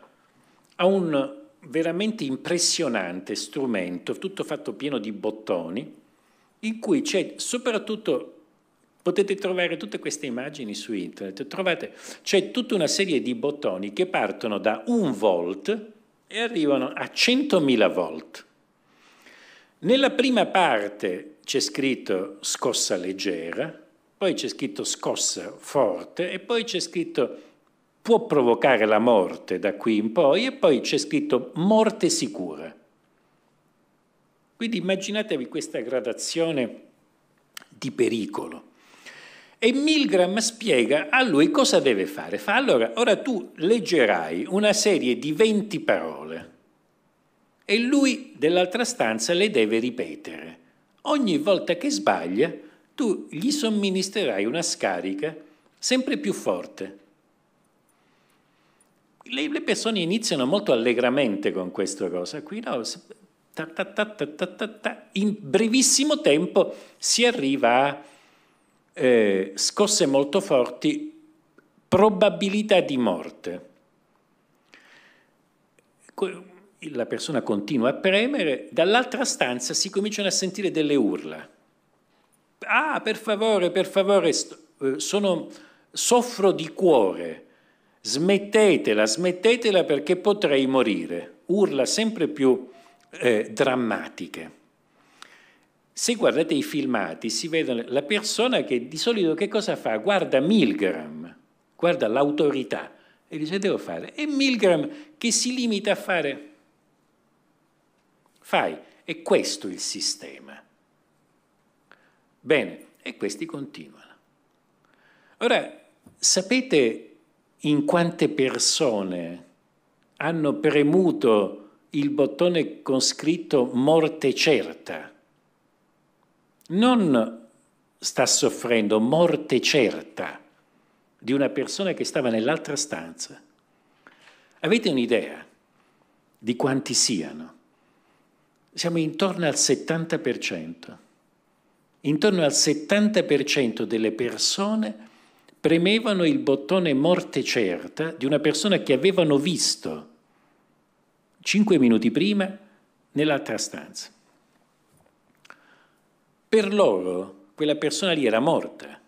a un veramente impressionante strumento, tutto fatto pieno di bottoni, in cui c'è soprattutto, potete trovare tutte queste immagini su internet, trovate, c'è tutta una serie di bottoni che partono da un volt e arrivano a 100.000 volt. Nella prima parte c'è scritto scossa leggera, poi c'è scritto scossa forte e poi c'è scritto può provocare la morte da qui in poi e poi c'è scritto morte sicura. Quindi immaginatevi questa gradazione di pericolo. E Milgram spiega a lui cosa deve fare. Fa allora, ora tu leggerai una serie di 20 parole e lui dell'altra stanza le deve ripetere. Ogni volta che sbaglia, tu gli somministrerai una scarica sempre più forte. Le, persone iniziano molto allegramente con questa cosa qui, no? ta ta ta in brevissimo tempo si arriva a eh, scosse molto forti, probabilità di morte. La persona continua a premere, dall'altra stanza si cominciano a sentire delle urla. Ah, per favore, per favore, eh, sono, soffro di cuore, smettetela, smettetela perché potrei morire. Urla sempre più eh, drammatiche. Se guardate i filmati si vede la persona che di solito che cosa fa? Guarda Milgram, guarda l'autorità e dice devo fare. E Milgram che si limita a fare, fai, è questo il sistema. Bene, e questi continuano. Ora, sapete in quante persone hanno premuto il bottone con scritto morte certa. Non sta soffrendo, morte certa di una persona che stava nell'altra stanza. Avete un'idea di quanti siano? Siamo intorno al 70%. Intorno al 70% delle persone premevano il bottone morte certa di una persona che avevano visto cinque minuti prima nell'altra stanza. Per loro quella persona lì era morta.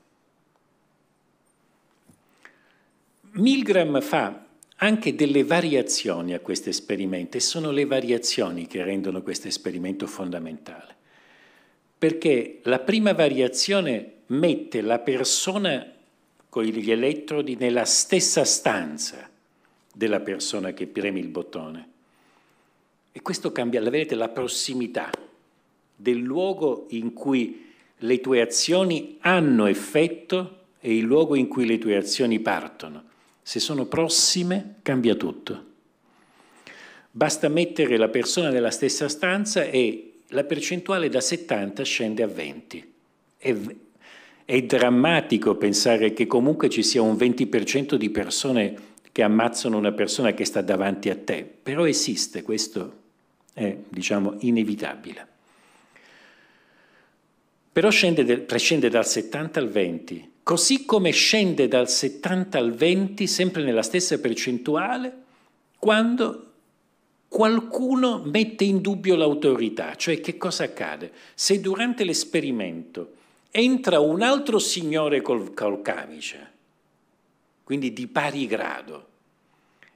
Milgram fa anche delle variazioni a questo esperimento e sono le variazioni che rendono questo esperimento fondamentale, perché la prima variazione mette la persona con gli elettrodi nella stessa stanza della persona che preme il bottone e questo cambia, vedete, la prossimità del luogo in cui le tue azioni hanno effetto e il luogo in cui le tue azioni partono. Se sono prossime, cambia tutto. Basta mettere la persona nella stessa stanza e la percentuale da 70 scende a 20. È, è drammatico pensare che comunque ci sia un 20% di persone che ammazzano una persona che sta davanti a te, però esiste questo è diciamo inevitabile. Però del, prescende dal 70 al 20, così come scende dal 70 al 20 sempre nella stessa percentuale quando qualcuno mette in dubbio l'autorità, cioè che cosa accade? Se durante l'esperimento entra un altro signore col, col camice, quindi di pari grado,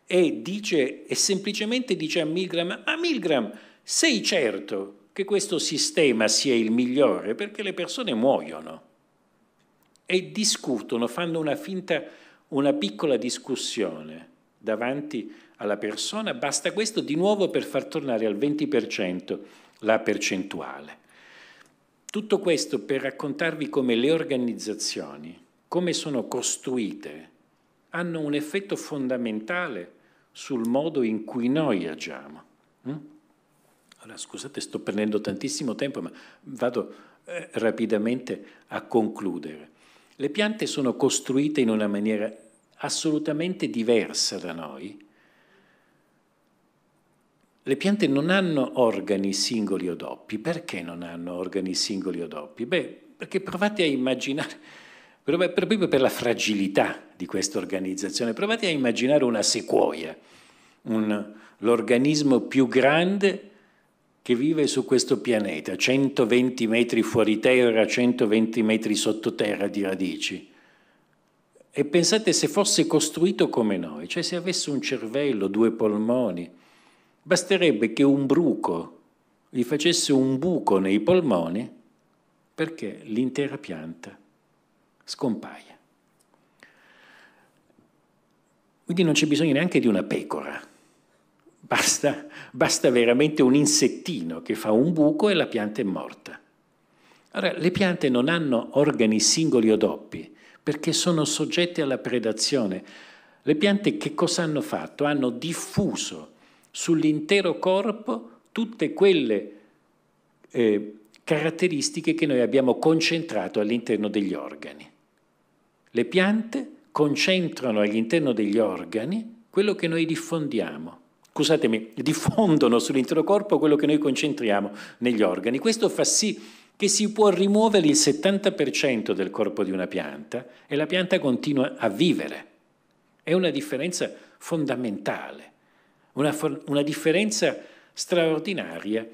e, dice, e semplicemente dice a Milgram, ma Milgram, sei certo che questo sistema sia il migliore? Perché le persone muoiono e discutono, fanno una finta, una piccola discussione davanti alla persona, basta questo di nuovo per far tornare al 20% la percentuale. Tutto questo per raccontarvi come le organizzazioni, come sono costruite, hanno un effetto fondamentale sul modo in cui noi agiamo. Mm? Allora, scusate, sto prendendo tantissimo tempo, ma vado eh, rapidamente a concludere. Le piante sono costruite in una maniera assolutamente diversa da noi. Le piante non hanno organi singoli o doppi. Perché non hanno organi singoli o doppi? Beh, perché provate a immaginare proprio per la fragilità di questa organizzazione. Provate a immaginare una sequoia, un, l'organismo più grande che vive su questo pianeta, 120 metri fuori terra, 120 metri sottoterra di radici. E pensate se fosse costruito come noi, cioè se avesse un cervello, due polmoni, basterebbe che un bruco gli facesse un buco nei polmoni perché l'intera pianta scompaia. Quindi non c'è bisogno neanche di una pecora, basta, basta veramente un insettino che fa un buco e la pianta è morta. Allora, le piante non hanno organi singoli o doppi perché sono soggette alla predazione. Le piante che cosa hanno fatto? Hanno diffuso sull'intero corpo tutte quelle eh, caratteristiche che noi abbiamo concentrato all'interno degli organi. Le piante concentrano all'interno degli organi quello che noi diffondiamo. Scusatemi, diffondono sull'intero corpo quello che noi concentriamo negli organi. Questo fa sì che si può rimuovere il 70% del corpo di una pianta e la pianta continua a vivere. È una differenza fondamentale, una, for- una differenza straordinaria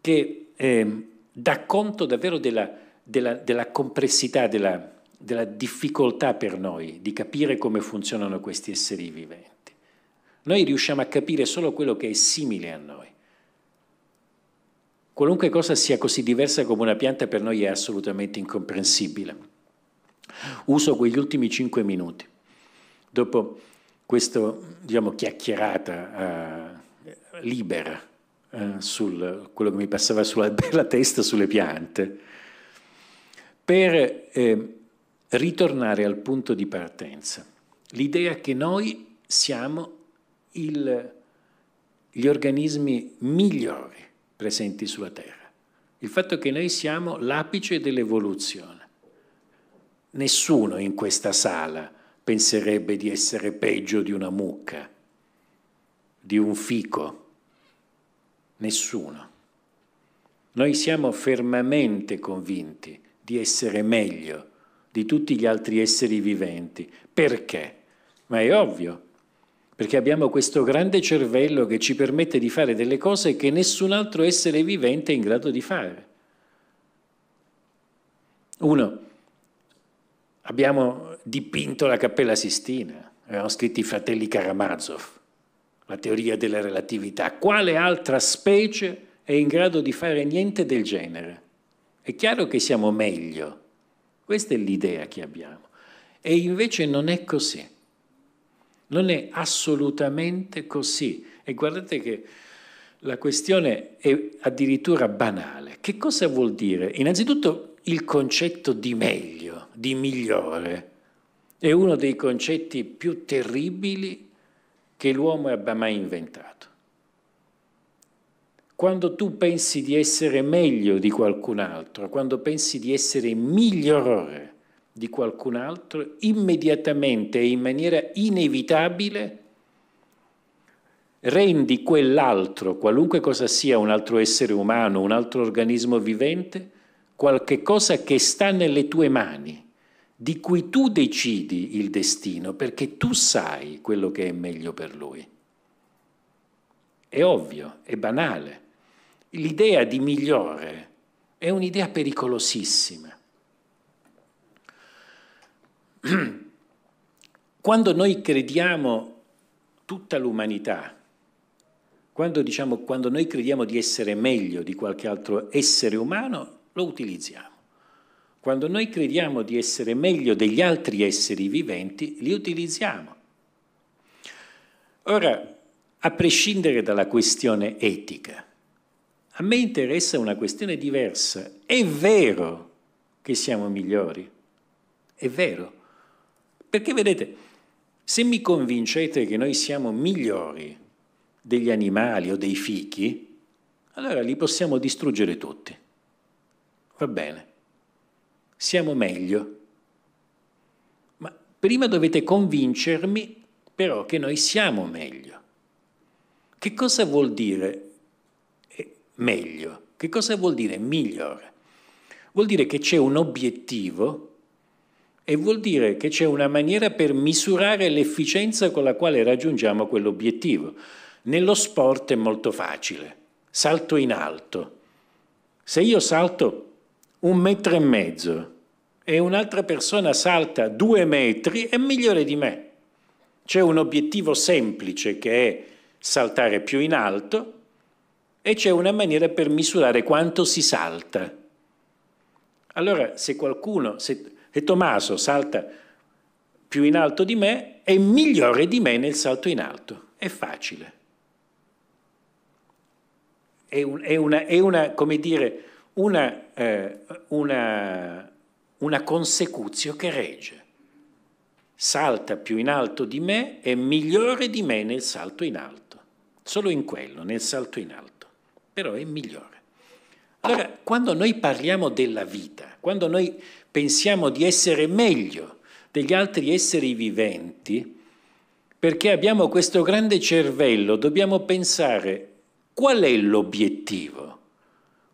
che eh, dà conto davvero della, della, della complessità della, della difficoltà per noi di capire come funzionano questi esseri viventi. Noi riusciamo a capire solo quello che è simile a noi. Qualunque cosa sia così diversa come una pianta per noi è assolutamente incomprensibile. Uso quegli ultimi cinque minuti. Dopo questa diciamo, chiacchierata eh, libera eh, su quello che mi passava sulla bella testa sulle piante, per eh, ritornare al punto di partenza, l'idea che noi siamo il, gli organismi migliori presenti sulla Terra, il fatto che noi siamo l'apice dell'evoluzione. Nessuno in questa sala penserebbe di essere peggio di una mucca, di un fico, nessuno. Noi siamo fermamente convinti di essere meglio di tutti gli altri esseri viventi. Perché? Ma è ovvio, perché abbiamo questo grande cervello che ci permette di fare delle cose che nessun altro essere vivente è in grado di fare. Uno, abbiamo dipinto la Cappella Sistina, abbiamo scritto i fratelli Karamazov, la teoria della relatività. Quale altra specie è in grado di fare niente del genere? È chiaro che siamo meglio questa è l'idea che abbiamo. E invece non è così. Non è assolutamente così. E guardate che la questione è addirittura banale. Che cosa vuol dire? Innanzitutto il concetto di meglio, di migliore, è uno dei concetti più terribili che l'uomo abbia mai inventato. Quando tu pensi di essere meglio di qualcun altro, quando pensi di essere migliore di qualcun altro, immediatamente e in maniera inevitabile rendi quell'altro, qualunque cosa sia un altro essere umano, un altro organismo vivente, qualche cosa che sta nelle tue mani, di cui tu decidi il destino, perché tu sai quello che è meglio per lui. È ovvio, è banale l'idea di migliore è un'idea pericolosissima. Quando noi crediamo tutta l'umanità, quando, diciamo, quando noi crediamo di essere meglio di qualche altro essere umano, lo utilizziamo. Quando noi crediamo di essere meglio degli altri esseri viventi, li utilizziamo. Ora, a prescindere dalla questione etica, a me interessa una questione diversa. È vero che siamo migliori, è vero. Perché vedete, se mi convincete che noi siamo migliori degli animali o dei fichi, allora li possiamo distruggere tutti. Va bene, siamo meglio. Ma prima dovete convincermi però che noi siamo meglio. Che cosa vuol dire meglio. Che cosa vuol dire migliore? Vuol dire che c'è un obiettivo e vuol dire che c'è una maniera per misurare l'efficienza con la quale raggiungiamo quell'obiettivo. Nello sport è molto facile, salto in alto. Se io salto un metro e mezzo e un'altra persona salta due metri, è migliore di me. C'è un obiettivo semplice che è saltare più in alto e c'è una maniera per misurare quanto si salta. Allora, se qualcuno, se, se Tommaso salta più in alto di me, è migliore di me nel salto in alto. È facile. È, un, è, una, è una, come dire, una, eh, una, una consecuzio che regge. Salta più in alto di me, è migliore di me nel salto in alto. Solo in quello, nel salto in alto però è migliore. Allora, quando noi parliamo della vita, quando noi pensiamo di essere meglio degli altri esseri viventi, perché abbiamo questo grande cervello, dobbiamo pensare qual è l'obiettivo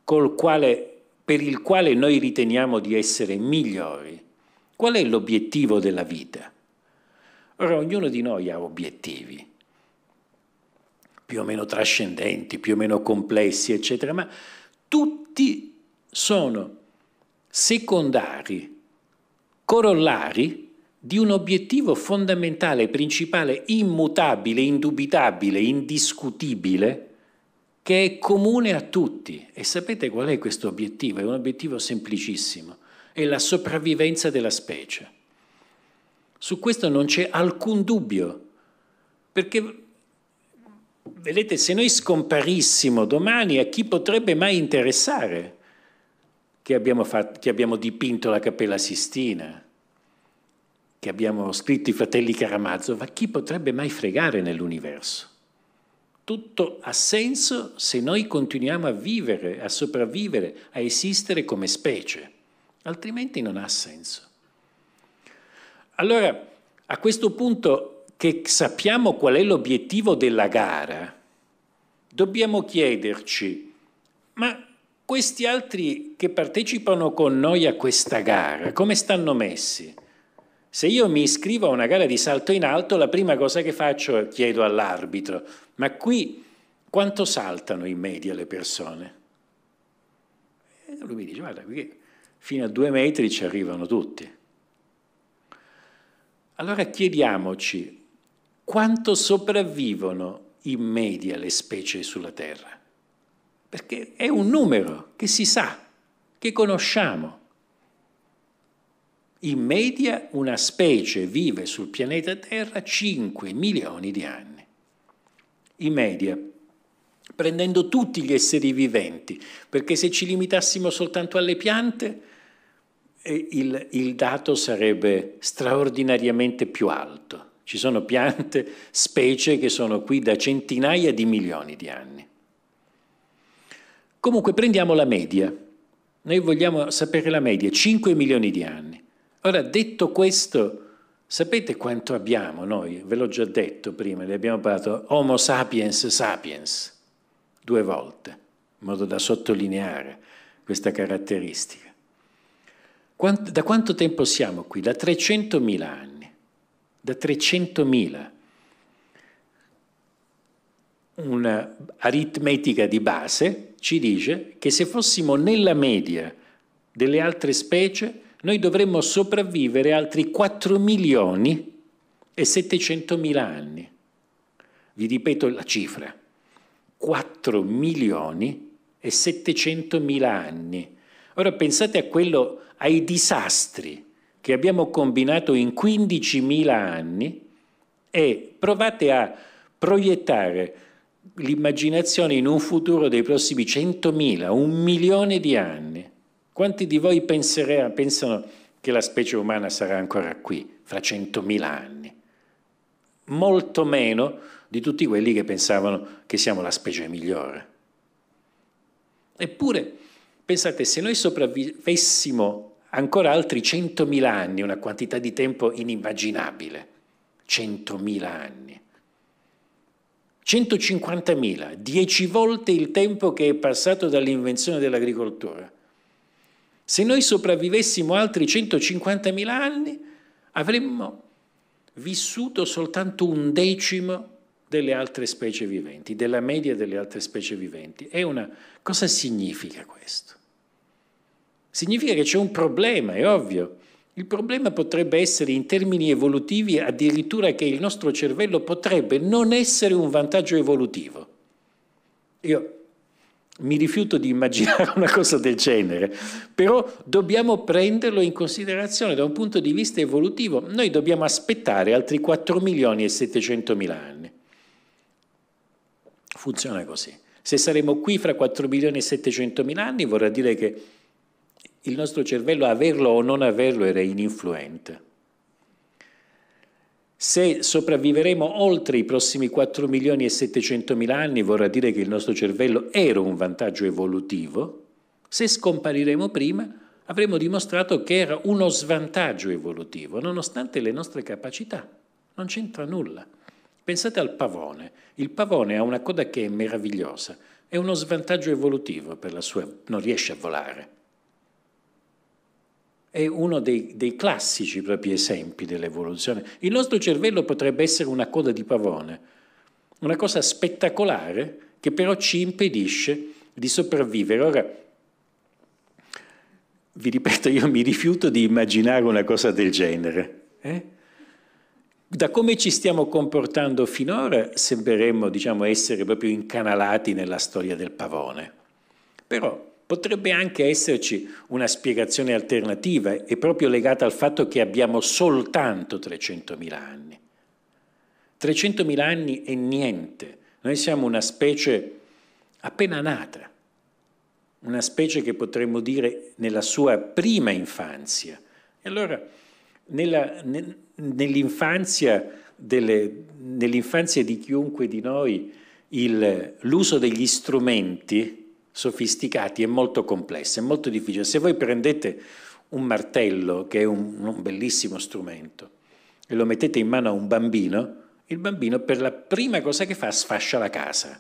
quale, per il quale noi riteniamo di essere migliori. Qual è l'obiettivo della vita? Ora, ognuno di noi ha obiettivi più o meno trascendenti, più o meno complessi, eccetera, ma tutti sono secondari, corollari di un obiettivo fondamentale, principale, immutabile, indubitabile, indiscutibile, che è comune a tutti. E sapete qual è questo obiettivo? È un obiettivo semplicissimo, è la sopravvivenza della specie. Su questo non c'è alcun dubbio, perché vedete, se noi scomparissimo domani, a chi potrebbe mai interessare che abbiamo, fatto, che abbiamo dipinto la Cappella Sistina, che abbiamo scritto i Fratelli Caramazzo, ma chi potrebbe mai fregare nell'universo? Tutto ha senso se noi continuiamo a vivere, a sopravvivere, a esistere come specie, altrimenti non ha senso. Allora, a questo punto che sappiamo qual è l'obiettivo della gara, dobbiamo chiederci, ma questi altri che partecipano con noi a questa gara, come stanno messi? Se io mi iscrivo a una gara di salto in alto, la prima cosa che faccio è chiedo all'arbitro, ma qui quanto saltano in media le persone? E eh, lui mi dice, guarda, qui fino a due metri ci arrivano tutti. Allora chiediamoci quanto sopravvivono in media le specie sulla Terra, perché è un numero che si sa, che conosciamo. In media una specie vive sul pianeta Terra 5 milioni di anni. In media, prendendo tutti gli esseri viventi, perché se ci limitassimo soltanto alle piante, eh, il, il dato sarebbe straordinariamente più alto. Ci sono piante, specie che sono qui da centinaia di milioni di anni. Comunque prendiamo la media. Noi vogliamo sapere la media, 5 milioni di anni. Ora, detto questo, sapete quanto abbiamo noi? Ve l'ho già detto prima, ne abbiamo parlato Homo sapiens sapiens, due volte, in modo da sottolineare questa caratteristica. da quanto tempo siamo qui? Da 300.000 anni da 300.000. Un'aritmetica di base ci dice che se fossimo nella media delle altre specie, noi dovremmo sopravvivere altri 4 milioni e 700 mila anni. Vi ripeto la cifra, 4 milioni e 700 mila anni. Ora pensate a quello, ai disastri che abbiamo combinato in 15.000 anni e provate a proiettare l'immaginazione in un futuro dei prossimi 100.000, un milione di anni. Quanti di voi penserà, pensano che la specie umana sarà ancora qui fra 100.000 anni? Molto meno di tutti quelli che pensavano che siamo la specie migliore. Eppure, pensate, se noi sopravvivessimo ancora altri 100.000 anni, una quantità di tempo inimmaginabile. 100.000 anni. 150.000, dieci volte il tempo che è passato dall'invenzione dell'agricoltura. Se noi sopravvivessimo altri 150.000 anni, avremmo vissuto soltanto un decimo delle altre specie viventi, della media delle altre specie viventi. Una... cosa significa questo? significa che c'è un problema, è ovvio. Il problema potrebbe essere in termini evolutivi addirittura che il nostro cervello potrebbe non essere un vantaggio evolutivo. Io mi rifiuto di immaginare una cosa del genere, però dobbiamo prenderlo in considerazione da un punto di vista evolutivo. Noi dobbiamo aspettare altri 4 milioni e 700 mila anni. Funziona così. Se saremo qui fra 4 milioni e 700 mila anni vorrà dire che il nostro cervello, averlo o non averlo, era ininfluente. Se sopravviveremo oltre i prossimi 4 milioni e 700 mila anni, vorrà dire che il nostro cervello era un vantaggio evolutivo. Se scompariremo prima, avremo dimostrato che era uno svantaggio evolutivo, nonostante le nostre capacità. Non c'entra nulla. Pensate al pavone. Il pavone ha una coda che è meravigliosa. È uno svantaggio evolutivo per la sua... non riesce a volare è uno dei, dei classici propri esempi dell'evoluzione. Il nostro cervello potrebbe essere una coda di pavone, una cosa spettacolare che però ci impedisce di sopravvivere. Ora, vi ripeto, io mi rifiuto di immaginare una cosa del genere. Eh? Da come ci stiamo comportando finora sembreremmo diciamo, essere proprio incanalati nella storia del pavone. Però Potrebbe anche esserci una spiegazione alternativa e proprio legata al fatto che abbiamo soltanto 300.000 anni. 300.000 anni è niente, noi siamo una specie appena nata, una specie che potremmo dire nella sua prima infanzia. E allora nella, nell'infanzia, delle, nell'infanzia di chiunque di noi il, l'uso degli strumenti sofisticati e molto complessa, molto difficili. Se voi prendete un martello, che è un, un bellissimo strumento, e lo mettete in mano a un bambino, il bambino per la prima cosa che fa sfascia la casa.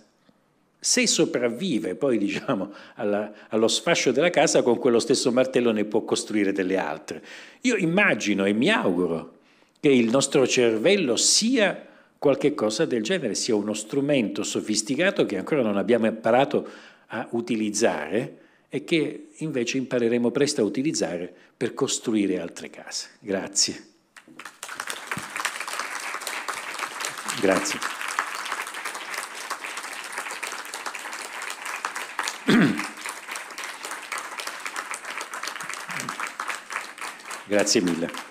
Se sopravvive poi diciamo, alla, allo sfascio della casa, con quello stesso martello ne può costruire delle altre. Io immagino e mi auguro che il nostro cervello sia qualcosa del genere, sia uno strumento sofisticato che ancora non abbiamo imparato a utilizzare e che invece impareremo presto a utilizzare per costruire altre case. Grazie. Grazie. Grazie mille.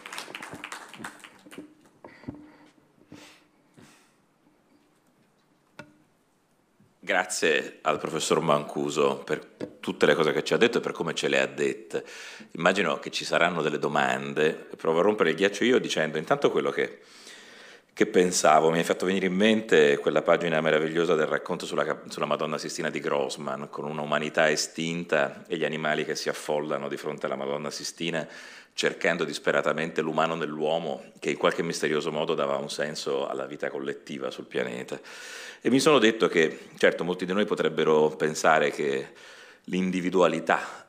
grazie al professor Mancuso per tutte le cose che ci ha detto e per come ce le ha dette. Immagino che ci saranno delle domande, provo a rompere il ghiaccio io dicendo intanto quello che che pensavo, mi è fatto venire in mente quella pagina meravigliosa del racconto sulla, sulla, Madonna Sistina di Grossman, con una umanità estinta e gli animali che si affollano di fronte alla Madonna Sistina, cercando disperatamente l'umano nell'uomo, che in qualche misterioso modo dava un senso alla vita collettiva sul pianeta. E mi sono detto che, certo, molti di noi potrebbero pensare che l'individualità...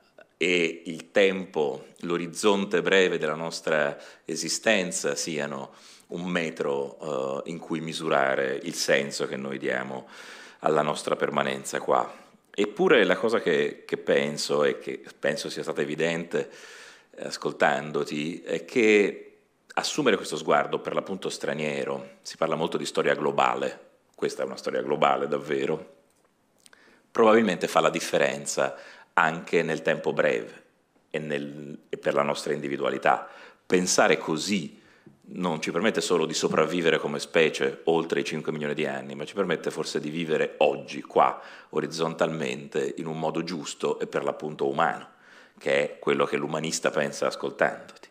Eh, e il tempo, l'orizzonte breve della nostra esistenza siano un metro eh, in cui misurare il senso che noi diamo alla nostra permanenza qua. Eppure la cosa che, che penso e che penso sia stata evidente eh, ascoltandoti è che assumere questo sguardo per l'appunto straniero, si parla molto di storia globale, questa è una storia globale davvero, probabilmente fa la differenza anche nel tempo breve e, nel, e per la nostra individualità. Pensare così non ci permette solo di sopravvivere come specie oltre i 5 milioni di anni, ma ci permette forse di vivere oggi, qua, orizzontalmente, in un modo giusto e per l'appunto umano, che è quello che l'umanista pensa ascoltandoti.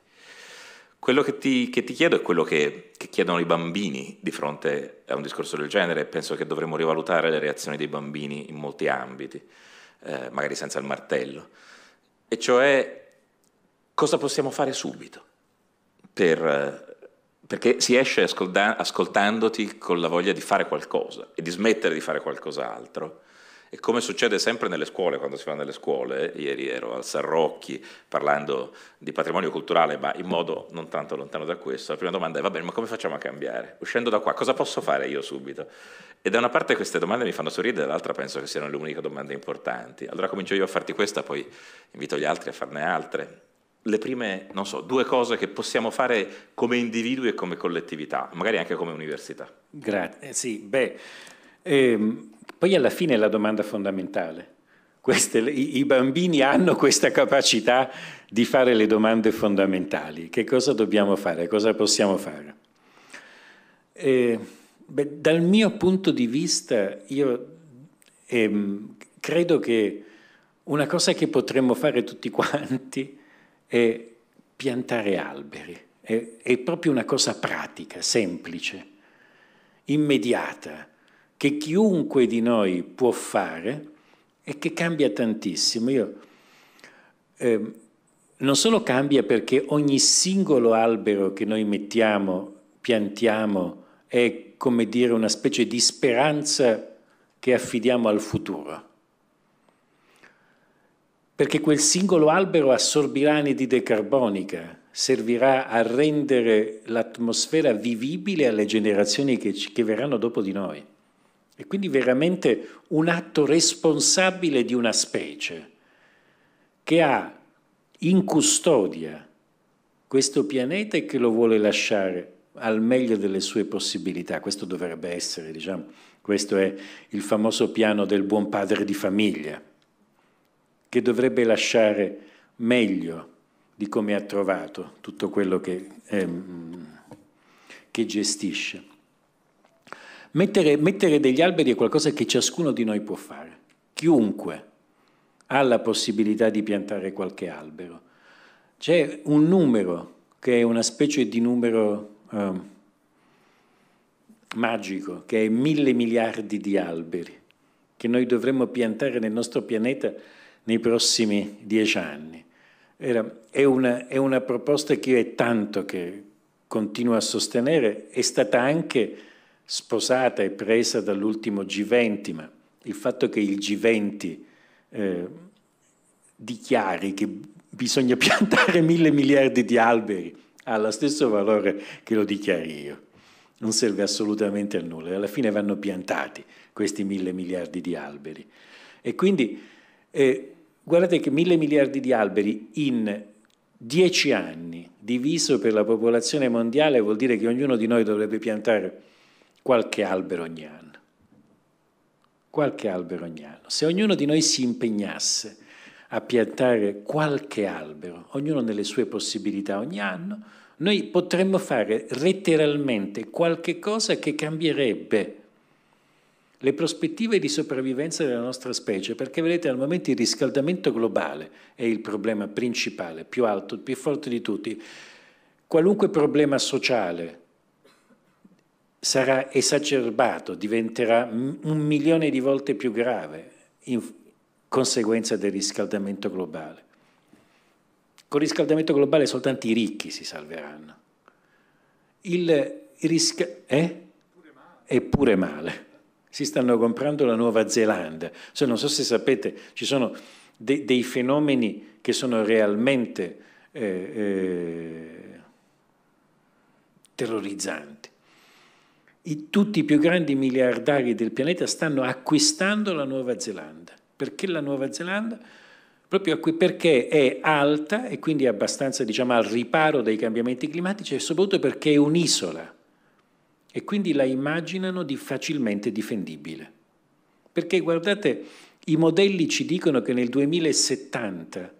Quello che ti, che ti chiedo è quello che, che chiedono i bambini di fronte a un discorso del genere e penso che dovremmo rivalutare le reazioni dei bambini in molti ambiti, eh, magari senza il martello, e cioè cosa possiamo fare subito per eh, perché si esce ascolta- ascoltandoti con la voglia di fare qualcosa e di smettere di fare qualcos'altro. E come succede sempre nelle scuole, quando si va nelle scuole, ieri ero al Sarrocchi parlando di patrimonio culturale, ma in modo non tanto lontano da questo, la prima domanda è, va bene, ma come facciamo a cambiare? Uscendo da qua, cosa posso fare io subito? E da una parte queste domande mi fanno sorridere, dall'altra penso che siano le uniche domande importanti. Allora comincio io a farti questa, poi invito gli altri a farne altre le prime, non so, due cose che possiamo fare come individui e come collettività, magari anche come università? Grazie, eh, sì, beh, ehm, poi alla fine la domanda fondamentale. Queste, i, I bambini hanno questa capacità di fare le domande fondamentali. Che cosa dobbiamo fare? Cosa possiamo fare? Eh, beh, dal mio punto di vista, io ehm, credo che una cosa che potremmo fare tutti quanti è piantare alberi. È, è proprio una cosa pratica, semplice, immediata, che chiunque di noi può fare e che cambia tantissimo. Io, eh, non solo cambia perché ogni singolo albero che noi mettiamo, piantiamo, è come dire una specie di speranza che affidiamo al futuro perché quel singolo albero assorbirà anidride carbonica, servirà a rendere l'atmosfera vivibile alle generazioni che, che verranno dopo di noi. E quindi veramente un atto responsabile di una specie che ha in custodia questo pianeta e che lo vuole lasciare al meglio delle sue possibilità. Questo dovrebbe essere, diciamo, questo è il famoso piano del buon padre di famiglia che dovrebbe lasciare meglio di come ha trovato tutto quello che, ehm, che gestisce. Mettere, mettere degli alberi è qualcosa che ciascuno di noi può fare, chiunque ha la possibilità di piantare qualche albero. C'è un numero che è una specie di numero eh, magico, che è mille miliardi di alberi, che noi dovremmo piantare nel nostro pianeta nei prossimi dieci anni. Era, è, una, è, una, proposta che io è tanto che continuo a sostenere, è stata anche sposata e presa dall'ultimo G20, ma il fatto che il G20 eh, dichiari che bisogna piantare mille miliardi di alberi ha lo stesso valore che lo dichiari io. Non serve assolutamente a nulla, alla fine vanno piantati questi mille miliardi di alberi. E quindi eh, Guardate che mille miliardi di alberi in dieci anni diviso per la popolazione mondiale vuol dire che ognuno di noi dovrebbe piantare qualche albero ogni anno. Qualche albero ogni anno. Se ognuno di noi si impegnasse a piantare qualche albero, ognuno nelle sue possibilità ogni anno, noi potremmo fare letteralmente qualche cosa che cambierebbe le prospettive di sopravvivenza della nostra specie, perché vedete al momento il riscaldamento globale è il problema principale, più alto, più forte di tutti. Qualunque problema sociale sarà esacerbato, diventerà un milione di volte più grave in conseguenza del riscaldamento globale. Con il riscaldamento globale soltanto i ricchi si salveranno. Il risca- eh? Eppure male si stanno comprando la Nuova Zelanda. Cioè, non so se sapete, ci sono de- dei fenomeni che sono realmente eh, eh, terrorizzanti. I, tutti i più grandi miliardari del pianeta stanno acquistando la Nuova Zelanda. Perché la Nuova Zelanda? Proprio perché è alta e quindi abbastanza diciamo, al riparo dai cambiamenti climatici e soprattutto perché è un'isola e quindi la immaginano di facilmente difendibile. Perché guardate, i modelli ci dicono che nel 2070,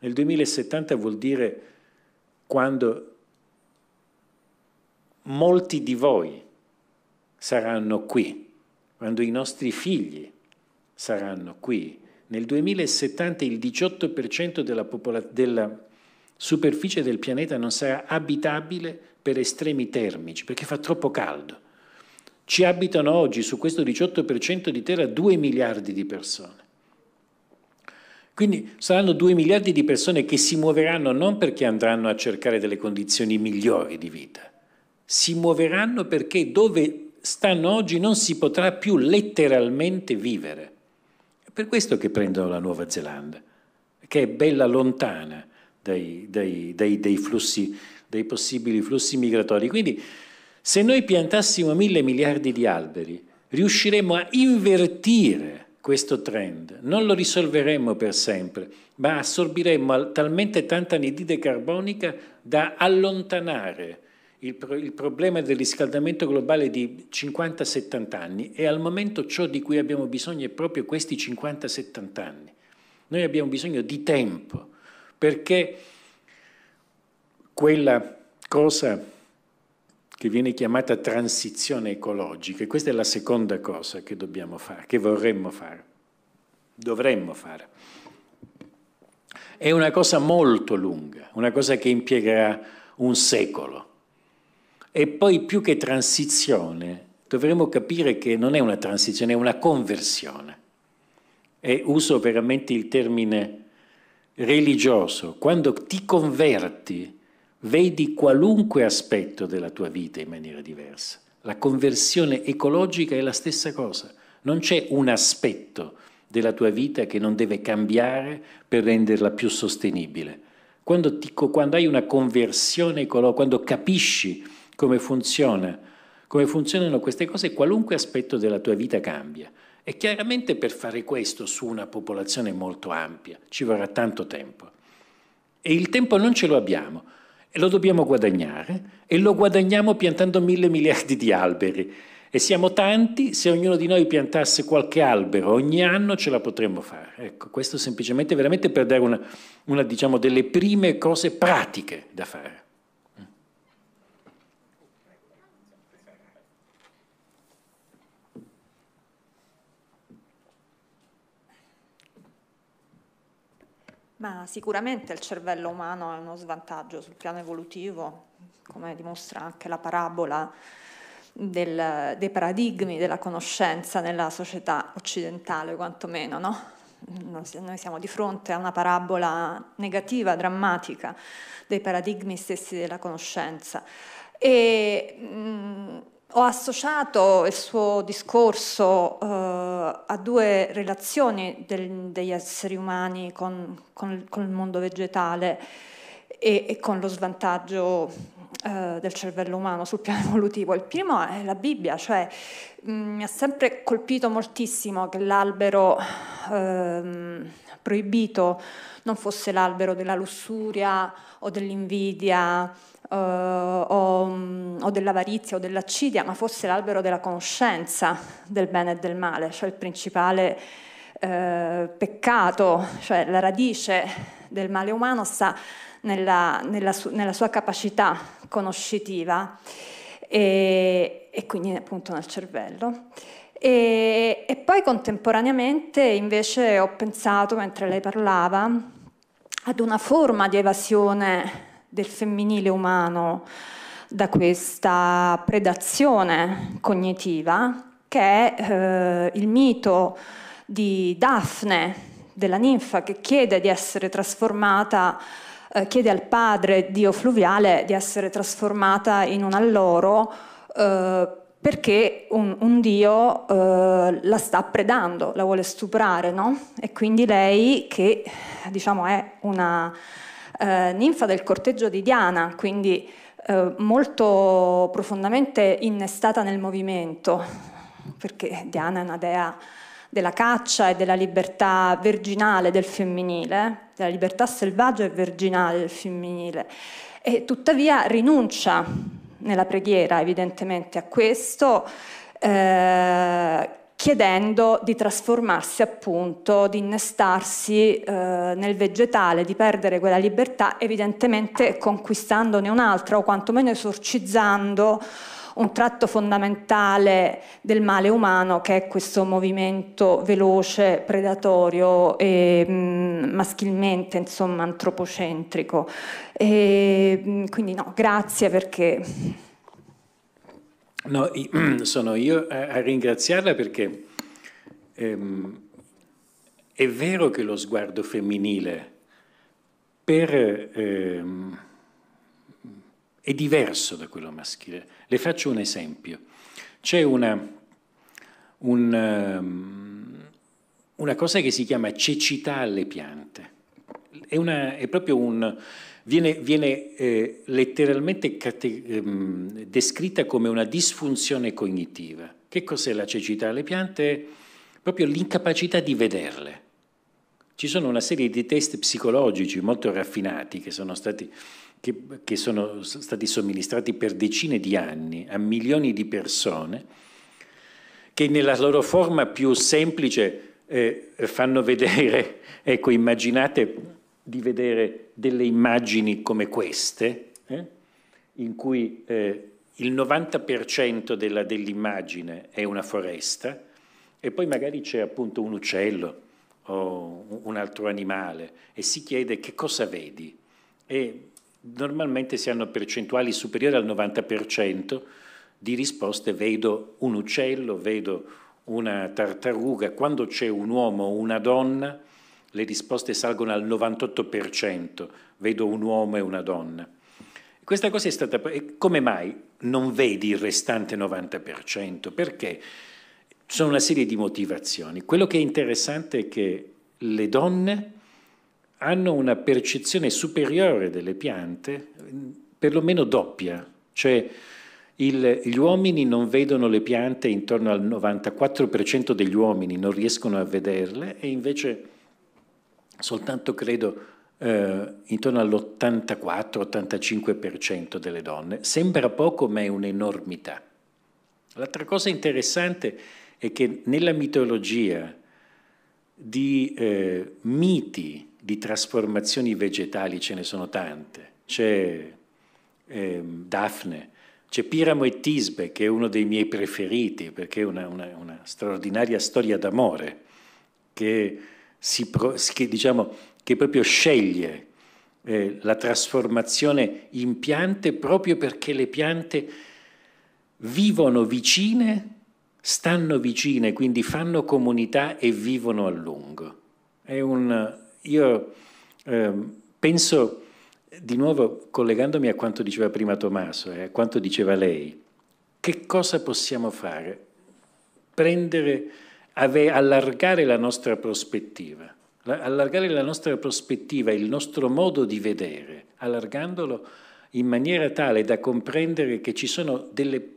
nel 2070 vuol dire quando molti di voi saranno qui, quando i nostri figli saranno qui. Nel 2070 il 18% della, della superficie del pianeta non sarà abitabile per estremi termici, perché fa troppo caldo. Ci abitano oggi su questo 18% di terra 2 miliardi di persone. Quindi saranno 2 miliardi di persone che si muoveranno non perché andranno a cercare delle condizioni migliori di vita, si muoveranno perché dove stanno oggi non si potrà più letteralmente vivere. È per questo che prendono la Nuova Zelanda, che è bella lontana dai, dai, dai, dai flussi dei possibili flussi migratori. Quindi se noi piantassimo mille miliardi di alberi, riusciremmo a invertire questo trend. Non lo risolveremmo per sempre, ma assorbiremmo talmente tanta anidride carbonica da allontanare il, pro il problema del riscaldamento globale di 50-70 anni e al momento ciò di cui abbiamo bisogno è proprio questi 50-70 anni. Noi abbiamo bisogno di tempo perché quella cosa che viene chiamata transizione ecologica, e questa è la seconda cosa che dobbiamo fare, che vorremmo fare, dovremmo fare. È una cosa molto lunga, una cosa che impiegherà un secolo. E poi più che transizione, dovremmo capire che non è una transizione, è una conversione. E uso veramente il termine religioso. Quando ti converti, vedi qualunque aspetto della tua vita in maniera diversa. La conversione ecologica è la stessa cosa, non c'è un aspetto della tua vita che non deve cambiare per renderla più sostenibile. Quando, ti, quando hai una conversione ecologica, quando capisci come funziona, come funzionano queste cose, qualunque aspetto della tua vita cambia. E chiaramente per fare questo su una popolazione molto ampia ci vorrà tanto tempo. E il tempo non ce lo abbiamo e lo dobbiamo guadagnare e lo guadagniamo piantando mille miliardi di alberi. E siamo tanti, se ognuno di noi piantasse qualche albero ogni anno ce la potremmo fare. Ecco, questo semplicemente veramente per dare una, una diciamo, delle prime cose pratiche da fare. Ma sicuramente il cervello umano è uno svantaggio sul piano evolutivo, come dimostra anche la parabola del, dei paradigmi della conoscenza nella società occidentale, quantomeno, no? Noi siamo di fronte a una parabola negativa, drammatica, dei paradigmi stessi della conoscenza. E, mh, mm, ho associato il suo discorso eh, a due relazioni del, degli esseri umani con, con, con, il mondo vegetale e, e con lo svantaggio eh, del cervello umano sul piano evolutivo. Il primo è la Bibbia, cioè mh, mm, mi ha sempre colpito moltissimo che l'albero eh, proibito non fosse l'albero della lussuria o dell'invidia eh, o, mm, o dell'avarizia o dell'accidia, ma fosse l'albero della conoscenza del bene e del male, cioè il principale eh, peccato, cioè la radice del male umano sta nella, nella, su, nella sua capacità conoscitiva e, e, quindi appunto nel cervello. E, e poi contemporaneamente invece ho pensato, mentre lei parlava, ad una forma di evasione del femminile umano da questa predazione cognitiva che è eh, il mito di Daphne, della ninfa che chiede di essere trasformata, eh, chiede al padre, dio fluviale, di essere trasformata in un alloro eh, perché un, un dio eh, la sta predando, la vuole stuprare, no? E quindi lei, che diciamo è una eh, ninfa del corteggio di Diana, quindi eh, molto profondamente innestata nel movimento, perché Diana è una dea della caccia e della libertà verginale del femminile, della libertà selvaggia e verginale del femminile, e tuttavia rinuncia nella preghiera evidentemente a questo. Eh, chiedendo di trasformarsi appunto, di innestarsi eh, nel vegetale, di perdere quella libertà, evidentemente conquistandone un'altra o quantomeno esorcizzando un tratto fondamentale del male umano che è questo movimento veloce, predatorio e mh, mm, maschilmente, insomma, antropocentrico. E, mh, mm, quindi no, grazie perché No, sono io a ringraziarla perché ehm, è vero che lo sguardo femminile per, ehm, è diverso da quello maschile. Le faccio un esempio. C'è una, un, ehm, una cosa che si chiama cecità alle piante. È, una, è proprio un viene, viene eh, letteralmente cate- ehm, descritta come una disfunzione cognitiva. Che cos'è la cecità? Le piante, proprio l'incapacità di vederle. Ci sono una serie di test psicologici molto raffinati che sono stati, che, che sono stati somministrati per decine di anni a milioni di persone che nella loro forma più semplice eh, fanno vedere, ecco immaginate di vedere delle immagini come queste, eh, in cui eh, il 90% dell'immagine è una foresta e poi magari c'è appunto un uccello o un altro animale e si chiede che cosa vedi. E normalmente si hanno percentuali superiori al 90% di risposte vedo un uccello, vedo una tartaruga, quando c'è un uomo o una donna le risposte salgono al 98%, vedo un uomo e una donna. Questa cosa è stata... Come mai non vedi il restante 90%? Perché? Ci sono una serie di motivazioni. Quello che è interessante è che le donne hanno una percezione superiore delle piante, perlomeno doppia, cioè il, gli uomini non vedono le piante intorno al 94% degli uomini, non riescono a vederle e invece soltanto credo eh, intorno all'84-85% delle donne. Sembra poco ma è un'enormità. L'altra cosa interessante è che nella mitologia di eh, miti di trasformazioni vegetali ce ne sono tante. C'è eh, Daphne, c'è Piramo e Tisbe, che è uno dei miei preferiti, perché è una, una, una straordinaria storia d'amore che si, che, diciamo, che proprio sceglie eh, la trasformazione in piante proprio perché le piante vivono vicine, stanno vicine, quindi fanno comunità e vivono a lungo. Un, io eh, penso, di nuovo collegandomi a quanto diceva prima Tommaso e eh, a quanto diceva lei, che cosa possiamo fare? Prendere allargare la nostra prospettiva, allargare la nostra prospettiva, il nostro modo di vedere, allargandolo in maniera tale da comprendere che ci sono delle,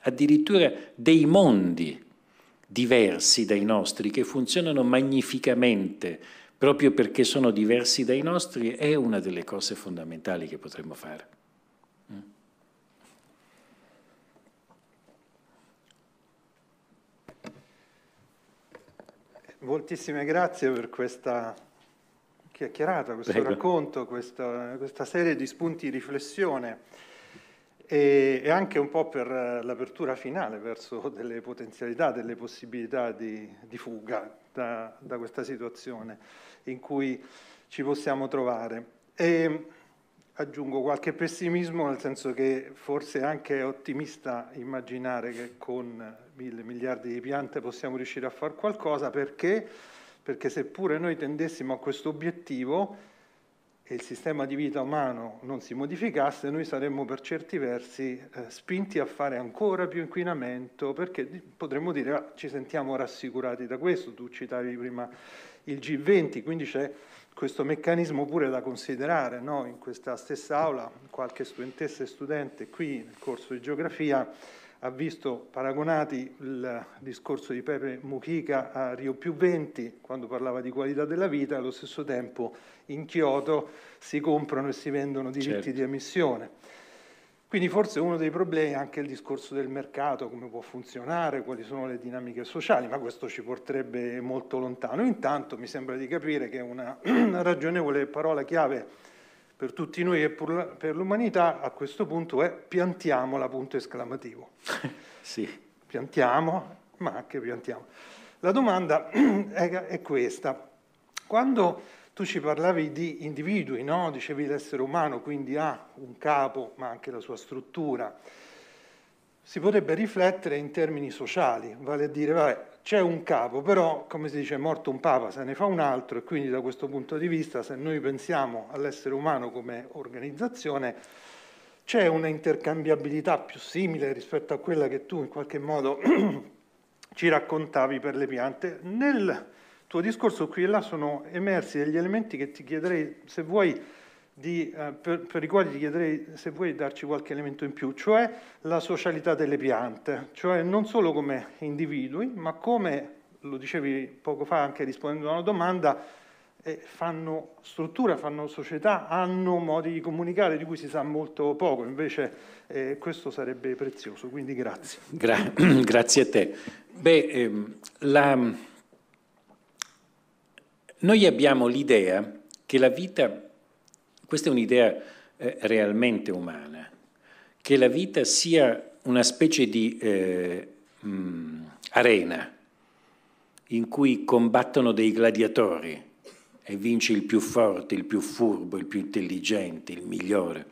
addirittura dei mondi diversi dai nostri, che funzionano magnificamente proprio perché sono diversi dai nostri, è una delle cose fondamentali che potremmo fare. Moltissime grazie per questa chiacchierata, questo Prego. racconto, questa, questa, serie di spunti di riflessione e, e anche un po' per l'apertura finale verso delle potenzialità, delle possibilità di, di fuga da, da, questa situazione in cui ci possiamo trovare. E aggiungo qualche pessimismo, nel senso che forse è anche ottimista immaginare che con mille miliardi di piante possiamo riuscire a fare qualcosa perché, perché seppure noi tendessimo a questo obiettivo e il sistema di vita umano non si modificasse, noi saremmo per certi versi eh, spinti a fare ancora più inquinamento perché potremmo dire ah, ci sentiamo rassicurati da questo, tu citavi prima il G20, quindi c'è questo meccanismo pure da considerare no? in questa stessa aula, qualche studentessa e studente qui nel corso di geografia ha visto paragonati il discorso di Pepe Mujica a Rio più 20 quando parlava di qualità della vita, allo stesso tempo in Kyoto si comprano e si vendono diritti certo. di emissione. Quindi forse uno dei problemi è anche il discorso del mercato, come può funzionare, quali sono le dinamiche sociali, ma questo ci porterebbe molto lontano. Intanto mi sembra di capire che una ragionevole parola chiave per tutti noi e per l'umanità, a questo punto è piantiamola, punto esclamativo. sì. Piantiamo, ma anche piantiamo. La domanda è questa. Quando tu ci parlavi di individui, no? dicevi l'essere umano, quindi ha un capo, ma anche la sua struttura, si potrebbe riflettere in termini sociali, vale a dire, vabbè, c'è un capo, però come si dice morto un papa se ne fa un altro e quindi da questo punto di vista se noi pensiamo all'essere umano come organizzazione c'è una intercambiabilità più simile rispetto a quella che tu in qualche modo ci raccontavi per le piante. Nel tuo discorso qui e là sono emersi degli elementi che ti chiederei se vuoi di, eh, per, per, i quali ti chiederei se vuoi darci qualche elemento in più, cioè la socialità delle piante, cioè non solo come individui, ma come, lo dicevi poco fa anche rispondendo a una domanda, eh, fanno struttura, fanno società, hanno modi di comunicare di cui si sa molto poco, invece eh, questo sarebbe prezioso, quindi grazie. Gra grazie a te. Beh, ehm, la... noi abbiamo l'idea che la vita questa è un'idea eh, realmente umana, che la vita sia una specie di eh, mh, mm, arena in cui combattono dei gladiatori e vince il più forte, il più furbo, il più intelligente, il migliore.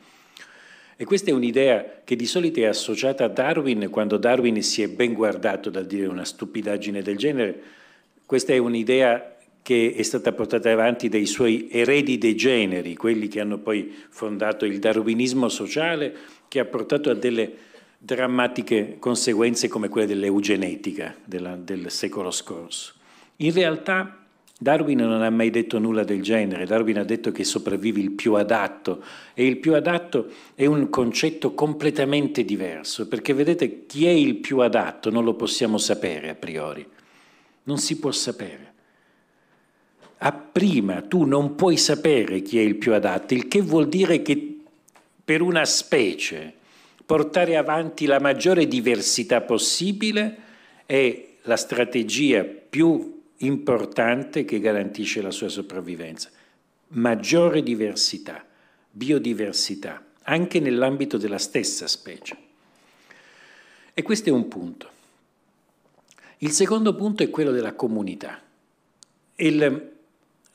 E questa è un'idea che di solito è associata a Darwin quando Darwin si è ben guardato dal dire una stupidaggine del genere. Questa è un'idea che è stata portata avanti dai suoi eredi degeneri, quelli che hanno poi fondato il darwinismo sociale, che ha portato a delle drammatiche conseguenze come quelle dell'eugenetica della, del secolo scorso. In realtà Darwin non ha mai detto nulla del genere, Darwin ha detto che sopravvive il più adatto e il più adatto è un concetto completamente diverso, perché vedete chi è il più adatto non lo possiamo sapere a priori, non si può sapere. Ah, prima tu non puoi sapere chi è il più adatto, il che vuol dire che per una specie portare avanti la maggiore diversità possibile è la strategia più importante che garantisce la sua sopravvivenza. Maggiore diversità, biodiversità, anche nell'ambito della stessa specie. E questo è un punto. Il secondo punto è quello della comunità. Il,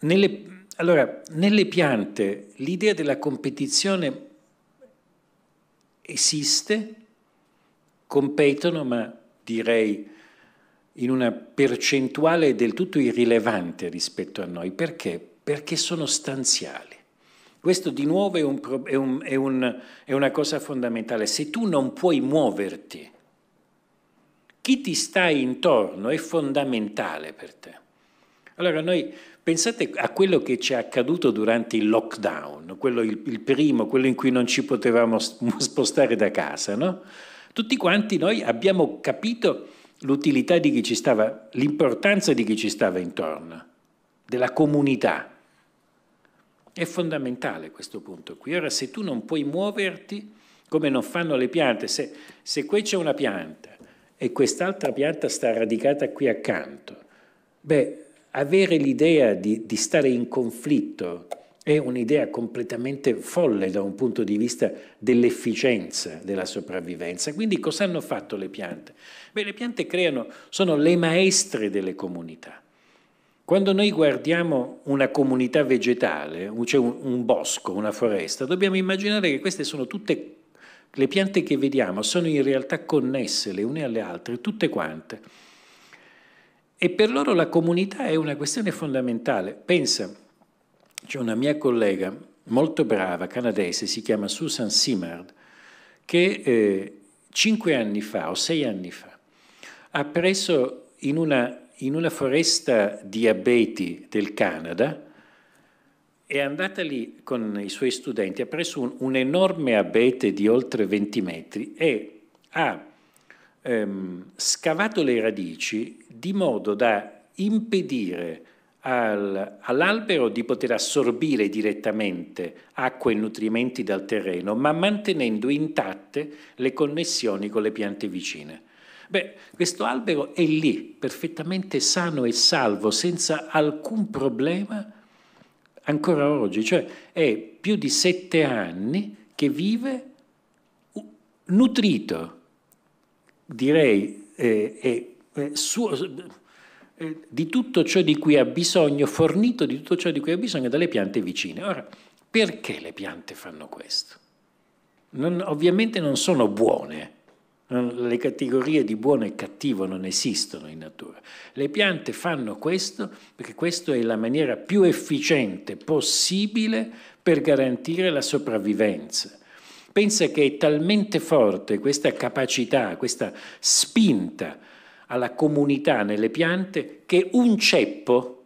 nelle, allora, nelle piante l'idea della competizione esiste, competono, ma direi in una percentuale del tutto irrilevante rispetto a noi. Perché? Perché sono stanziali. Questo di nuovo è, un, è, un, è, un, è, una cosa fondamentale. Se tu non puoi muoverti, chi ti sta intorno è fondamentale per te. Allora noi Pensate a quello che ci è accaduto durante il lockdown, quello, il, il primo, quello in cui non ci potevamo spostare da casa, no? Tutti quanti noi abbiamo capito l'utilità di chi ci stava, l'importanza di chi ci stava intorno, della comunità. È fondamentale questo punto qui. Ora, se tu non puoi muoverti, come non fanno le piante, se, se qui c'è una pianta e quest'altra pianta sta radicata qui accanto, beh, avere l'idea di, di stare in conflitto è un'idea completamente folle da un punto di vista dell'efficienza della sopravvivenza. Quindi cosa hanno fatto le piante? Beh, le piante creano, sono le maestre delle comunità. Quando noi guardiamo una comunità vegetale, cioè un, un bosco, una foresta, dobbiamo immaginare che queste sono tutte le piante che vediamo, sono in realtà connesse le une alle altre, tutte quante. E per loro la comunità è una questione fondamentale. Pensa, c'è una mia collega molto brava canadese, si chiama Susan Simard, che eh, cinque anni fa o sei anni fa ha preso in una, in una foresta di abeti del Canada, è andata lì con i suoi studenti, ha preso un, un enorme abete di oltre 20 metri e ha ehm, scavato le radici di modo da impedire al, all'albero di poter assorbire direttamente acqua e nutrimenti dal terreno, ma mantenendo intatte le connessioni con le piante vicine. Beh, questo albero è lì, perfettamente sano e salvo, senza alcun problema, ancora oggi, cioè è più di sette anni che vive nutrito direi, eh, è eh, su, eh, di tutto ciò di cui ha bisogno, fornito di tutto ciò di cui ha bisogno dalle piante vicine. Ora, perché le piante fanno questo? Non, ovviamente non sono buone, le categorie di buono e cattivo non esistono in natura. Le piante fanno questo perché questa è la maniera più efficiente possibile per garantire la sopravvivenza Pensa che è talmente forte questa capacità, questa spinta alla comunità nelle piante che un ceppo,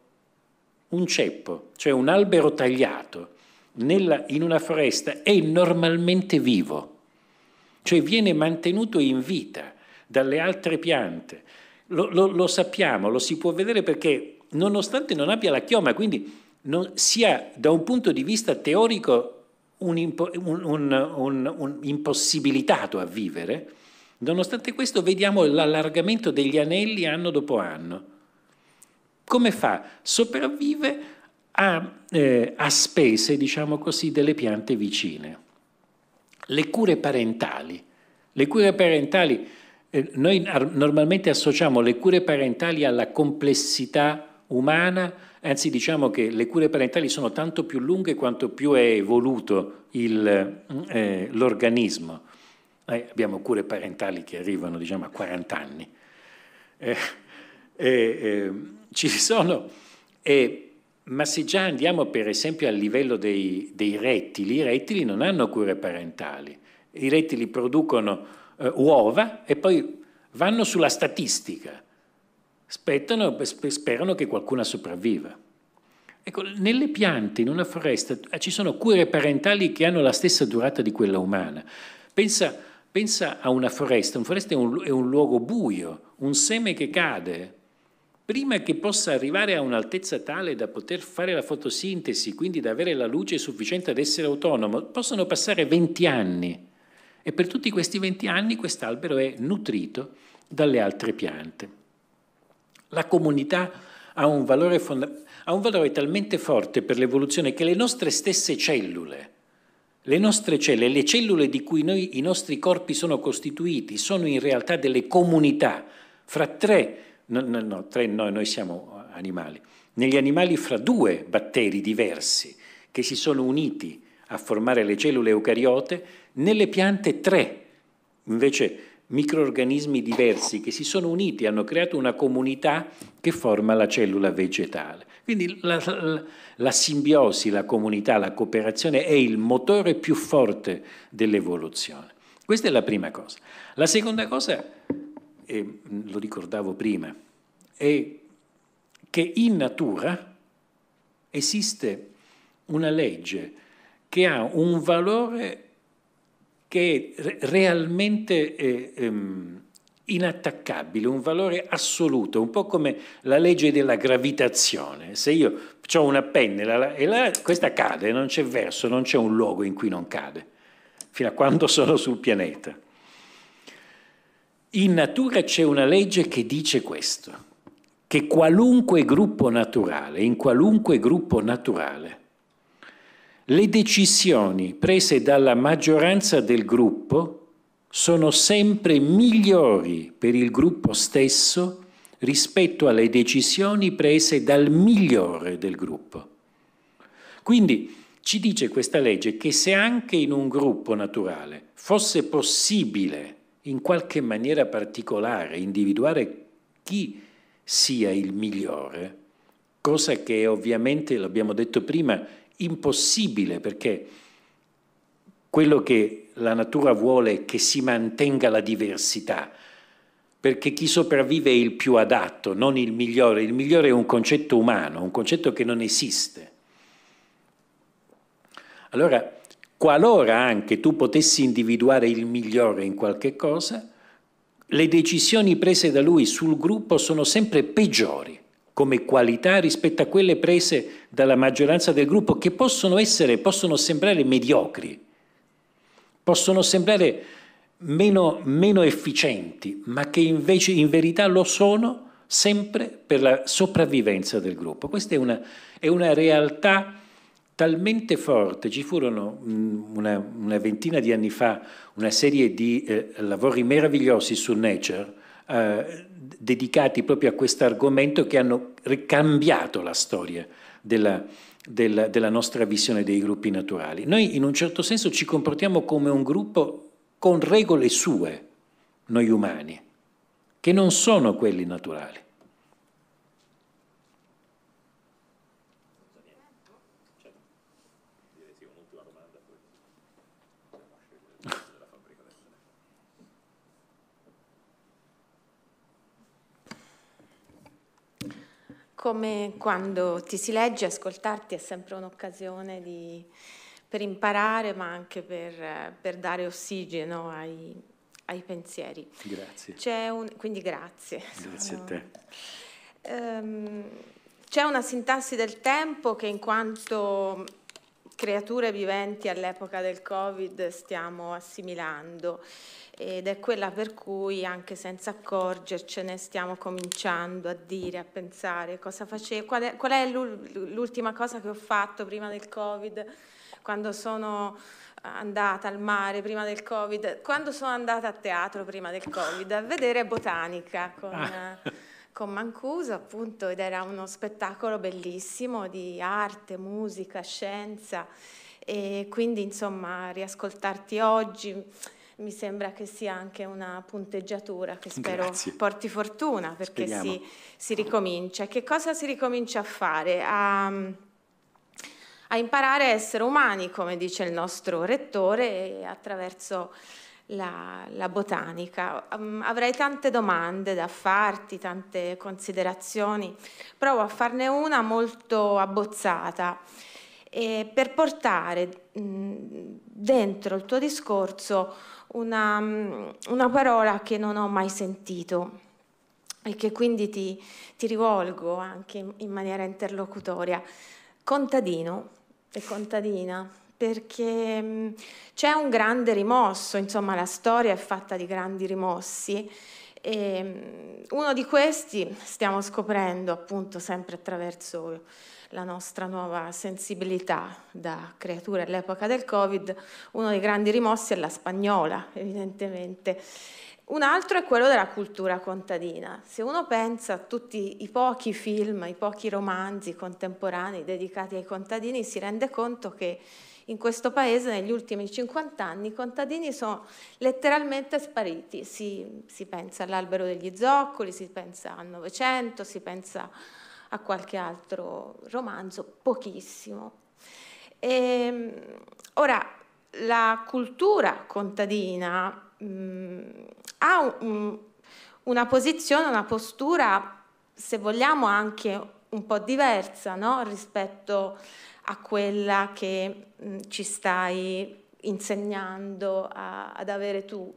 un ceppo, cioè un albero tagliato nella, in una foresta è normalmente vivo, cioè viene mantenuto in vita dalle altre piante. Lo, lo, lo sappiamo, lo si può vedere perché nonostante non abbia la chioma, quindi non, sia da un punto di vista teorico un, impossibilitato a vivere, nonostante questo vediamo l'allargamento degli anelli anno dopo anno. Come fa? Sopravvive a, eh, a spese, diciamo così, delle piante vicine. Le cure parentali. Le cure parentali, eh, noi normalmente associamo le cure parentali alla complessità umana, Anzi, diciamo che le cure parentali sono tanto più lunghe quanto più è evoluto il, eh, l'organismo. Noi eh, abbiamo cure parentali che arrivano diciamo, a 40 anni. Eh, eh, eh, ci sono, eh, ma se già andiamo per esempio al livello dei, dei rettili, i rettili non hanno cure parentali. I rettili producono uova e poi vanno sulla statistica Spettano, sperano che qualcuna sopravviva. Ecco, nelle piante, in una foresta, eh, ci sono cure parentali che hanno la stessa durata di quella umana. Pensa, pensa a una foresta, una foresta è un, è un luogo buio, un seme che cade, prima che possa arrivare a un'altezza tale da poter fare la fotosintesi, quindi da avere la luce sufficiente ad essere autonomo, possono passare 20 anni. E per tutti questi 20 anni quest'albero è nutrito dalle altre piante. La comunità ha un valore, fonda- ha un valore talmente forte per l'evoluzione che le nostre stesse cellule, le nostre cellule, le cellule di cui noi, i nostri corpi sono costituiti, sono in realtà delle comunità. Fra tre, no, no, no, tre no, noi siamo animali, negli animali fra due batteri diversi che si sono uniti a formare le cellule eucariote, nelle piante tre. Invece microorganismi diversi che si sono uniti, hanno creato una comunità che forma la cellula vegetale. Quindi la, la, la simbiosi, la comunità, la cooperazione è il motore più forte dell'evoluzione. Questa è la prima cosa. La seconda cosa, e lo ricordavo prima, è che in natura esiste una legge che ha un valore che è realmente eh, ehm, inattaccabile, un valore assoluto, un po' come la legge della gravitazione. Se io ho una penna e la, questa cade, non c'è verso, non c'è un luogo in cui non cade, fino a quando sono sul pianeta. In natura c'è una legge che dice questo, che qualunque gruppo naturale, in qualunque gruppo naturale, le decisioni prese dalla maggioranza del gruppo sono sempre migliori per il gruppo stesso rispetto alle decisioni prese dal migliore del gruppo. Quindi ci dice questa legge che se anche in un gruppo naturale fosse possibile in qualche maniera particolare individuare chi sia il migliore, cosa che ovviamente, l'abbiamo detto prima, impossibile perché quello che la natura vuole è che si mantenga la diversità, perché chi sopravvive è il più adatto, non il migliore. Il migliore è un concetto umano, un concetto che non esiste. Allora, qualora anche tu potessi individuare il migliore in qualche cosa, le decisioni prese da lui sul gruppo sono sempre peggiori come qualità rispetto a quelle prese dalla maggioranza del gruppo che possono essere, possono sembrare mediocri, possono sembrare meno, meno efficienti, ma che invece in verità lo sono sempre per la sopravvivenza del gruppo. Questa è una, è una realtà talmente forte. Ci furono una, una, ventina di anni fa una serie di eh, lavori meravigliosi su Nature. Eh, dedicati proprio a questo argomento che hanno ricambiato la storia della, della, della nostra visione dei gruppi naturali. Noi in un certo senso ci comportiamo come un gruppo con regole sue, noi umani, che non sono quelli naturali. come quando ti si legge, ascoltarti è sempre un'occasione di, per imparare, ma anche per, per dare ossigeno ai, ai, pensieri. Grazie. C'è un, quindi grazie. Grazie sono, a te. Um, c'è una sintassi del tempo che in quanto creature viventi all'epoca del Covid stiamo assimilando ed è quella per cui anche senza accorgercene stiamo cominciando a dire, a pensare cosa facevo, qual è, qual è l'ultima cosa che ho fatto prima del Covid, quando sono andata al mare prima del Covid, quando sono andata a teatro prima del Covid, a vedere botanica con... Ah con Mancuso appunto ed era uno spettacolo bellissimo di arte, musica, scienza e quindi insomma riascoltarti oggi mi sembra che sia anche una punteggiatura che spero Grazie. porti fortuna perché si, si, ricomincia. Che cosa si ricomincia a fare? A, a imparare a essere umani, come dice il nostro rettore, attraverso la, la botanica. Um, avrei tante domande da farti, tante considerazioni. Provo a farne una molto abbozzata eh, per portare mm, dentro il tuo discorso una, mm, una parola che non ho mai sentito e che quindi ti, ti rivolgo anche in maniera interlocutoria. Contadino e contadina perché c'è un grande rimosso, insomma la storia è fatta di grandi rimossi. E uno di questi stiamo scoprendo appunto sempre attraverso la nostra nuova sensibilità da creatura all'epoca del Covid, uno dei grandi rimossi è la spagnola, evidentemente. Un altro è quello della cultura contadina. Se uno pensa a tutti i pochi film, i pochi romanzi contemporanei dedicati ai contadini, si rende conto che in questo paese negli ultimi 50 anni i contadini sono letteralmente spariti. Si, si pensa all'albero degli zoccoli, si pensa al Novecento, si pensa a qualche altro romanzo, pochissimo. E, ehm, ora, la cultura contadina mh, mm, ha un, una posizione, una postura, se vogliamo, anche un po' diversa no? rispetto a quella che mh, mm, ci stai insegnando a, ad avere tu.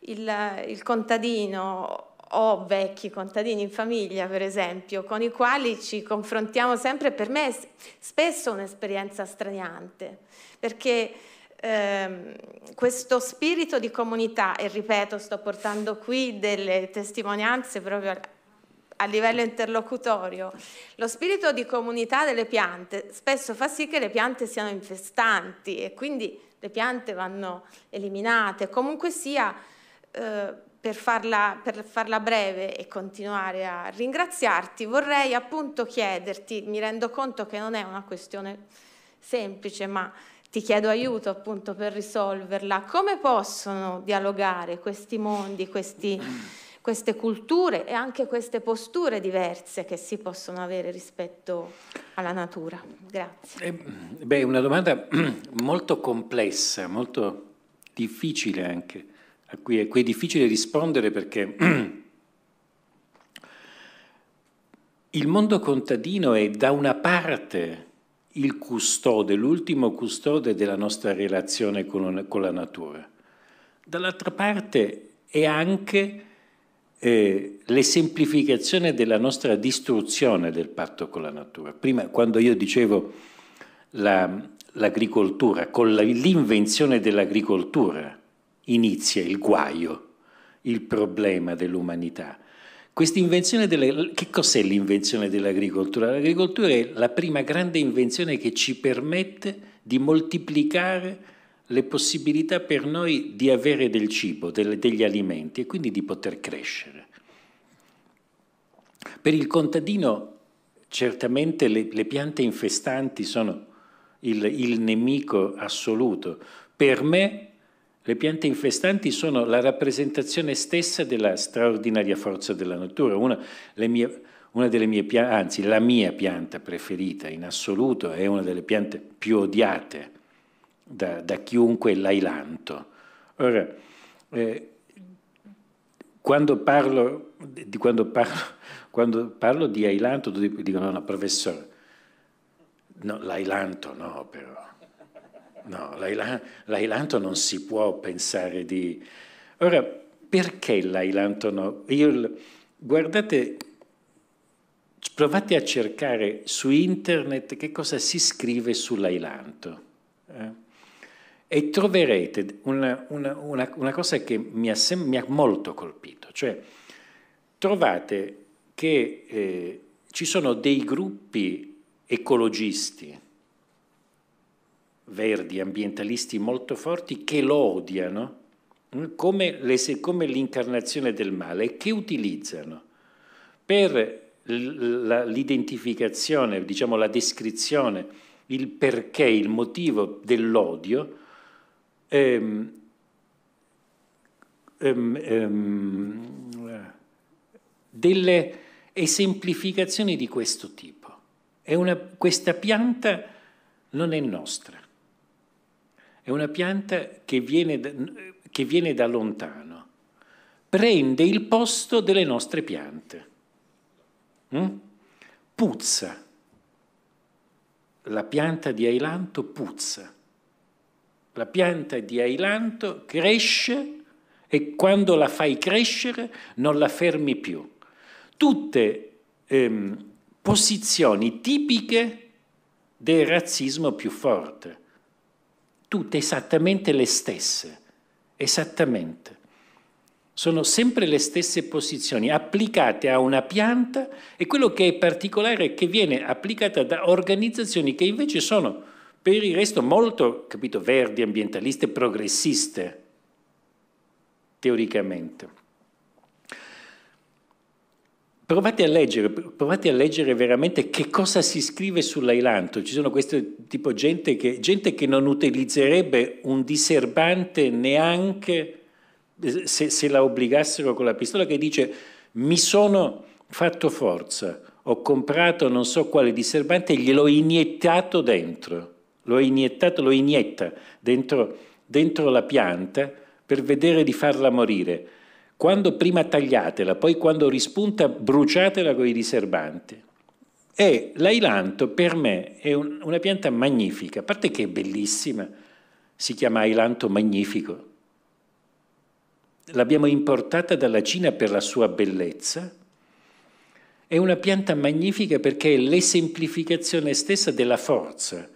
Il, il contadino o vecchi contadini in famiglia, per esempio, con i quali ci confrontiamo sempre, per me è spesso un'esperienza straniante, perché ehm, questo spirito di comunità, e ripeto, sto portando qui delle testimonianze proprio a livello interlocutorio. Lo spirito di comunità delle piante spesso fa sì che le piante siano infestanti e quindi le piante vanno eliminate, comunque sia eh, per, farla, per farla breve e continuare a ringraziarti vorrei appunto chiederti, mi rendo conto che non è una questione semplice ma ti chiedo aiuto appunto per risolverla, come possono dialogare questi mondi, questi queste culture e anche queste posture diverse che si possono avere rispetto alla natura. Grazie. Eh, beh, una domanda molto complessa, molto difficile anche, a cui è, cui è difficile rispondere perché il mondo contadino è da una parte il custode, l'ultimo custode della nostra relazione con la natura. Dall'altra parte è anche eh, l'esemplificazione della nostra distruzione del patto con la natura. Prima, quando io dicevo la, l'agricoltura, con la, l'invenzione dell'agricoltura inizia il guaio, il problema dell'umanità. Questa invenzione delle, che cos'è l'invenzione dell'agricoltura? L'agricoltura è la prima grande invenzione che ci permette di moltiplicare le possibilità per noi di avere del cibo, delle, degli alimenti e quindi di poter crescere. Per il contadino certamente le, le piante infestanti sono il, il nemico assoluto. Per me le piante infestanti sono la rappresentazione stessa della straordinaria forza della natura. Una, mie, una delle mie piante, anzi la mia pianta preferita in assoluto, è una delle piante più odiate da, da chiunque l'ailanto. Ora, eh, quando parlo, di, quando, parlo, quando parlo di ailanto, tutti dicono, no, professore, no, l'ailanto no, però. No, l'ailanto non si può pensare di... Ora, perché l'ailanto no? Io, guardate, provate a cercare su internet che cosa si scrive sull'ailanto. Eh? e troverete una, una, una, una cosa che mi ha, sem- mi ha, molto colpito, cioè trovate che eh, ci sono dei gruppi ecologisti, verdi, ambientalisti molto forti che lo odiano mm, come, le, come l'incarnazione del male e che utilizzano per l'identificazione, diciamo la descrizione, il perché, il motivo dell'odio, Ehm, ehm, ehm, delle esemplificazioni di questo tipo. Una, questa pianta non è nostra, è una pianta che viene, da, che viene da lontano, prende il posto delle nostre piante. Mm? Puzza. La pianta di Ailanto puzza. La pianta di ailanto cresce e quando la fai crescere non la fermi più. Tutte ehm, posizioni tipiche del razzismo più forte, tutte esattamente le stesse, esattamente. Sono sempre le stesse posizioni applicate a una pianta e quello che è particolare è che viene applicata da organizzazioni che invece sono per il resto molto, capito, verdi, ambientaliste, progressiste, teoricamente. Provate a, leggere, provate a leggere veramente che cosa si scrive sull'ailanto. Ci sono queste tipo gente che, gente che non utilizzerebbe un diserbante neanche eh, se, se la obbligassero con la pistola, che dice mi sono fatto forza, ho comprato non so quale diserbante e gliel'ho iniettato dentro. Lo iniettato, lo inietta dentro, dentro la pianta per vedere di farla morire. Quando prima tagliatela, poi quando rispunta bruciatela con i diserbanti. E l'ailanto per me è un, una pianta magnifica, a parte che è bellissima, si chiama ailanto magnifico. L'abbiamo importata dalla Cina per la sua bellezza. È una pianta magnifica perché è l'esemplificazione stessa della forza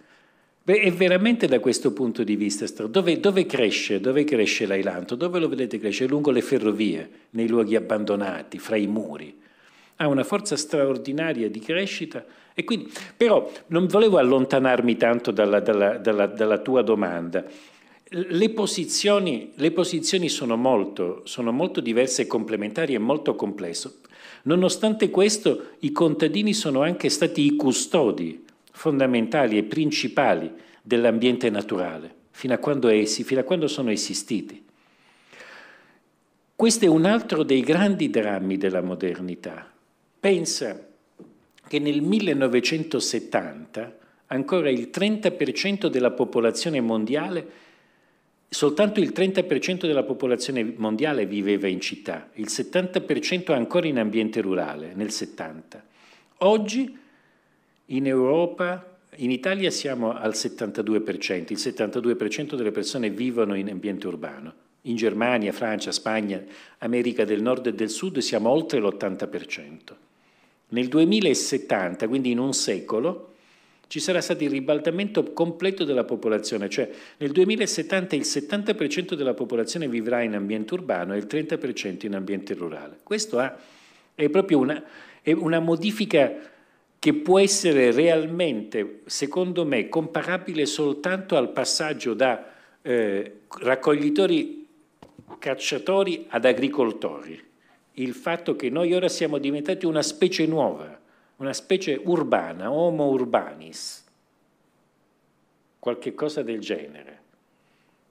Beh, e veramente da questo punto di vista, dove, dove cresce, dove cresce l'ailanto? Dove lo vedete crescere? Lungo le ferrovie, nei luoghi abbandonati, fra i muri. Ha una forza straordinaria di crescita. E quindi, però non volevo allontanarmi tanto dalla, dalla, dalla, dalla tua domanda. Le posizioni, le posizioni sono, molto, sono molto diverse e complementari e molto complesso. Nonostante questo, i contadini sono anche stati i custodi fondamentali e principali dell'ambiente naturale, fino a quando, essi, fino a quando sono esistiti. Questo è un altro dei grandi drammi della modernità. Pensa che nel 1970 ancora il 30% della popolazione mondiale, soltanto il 30% della popolazione mondiale viveva in città, il 70% ancora in ambiente rurale nel 70. Oggi in Europa, in Italia siamo al 72%, il 72% delle persone vivono in ambiente urbano. In Germania, Francia, Spagna, America del Nord e del Sud siamo oltre l'80%. Nel 2070, quindi in un secolo, ci sarà stato il ribaltamento completo della popolazione, cioè nel 2070 il 70% della popolazione vivrà in ambiente urbano e il 30% in ambiente rurale. Questo ha, è proprio una, è una modifica che può essere realmente, secondo me, comparabile soltanto al passaggio da eh, raccoglitori cacciatori ad agricoltori. Il fatto che noi ora siamo diventati una specie nuova, una specie urbana, homo urbanis, qualche cosa del genere.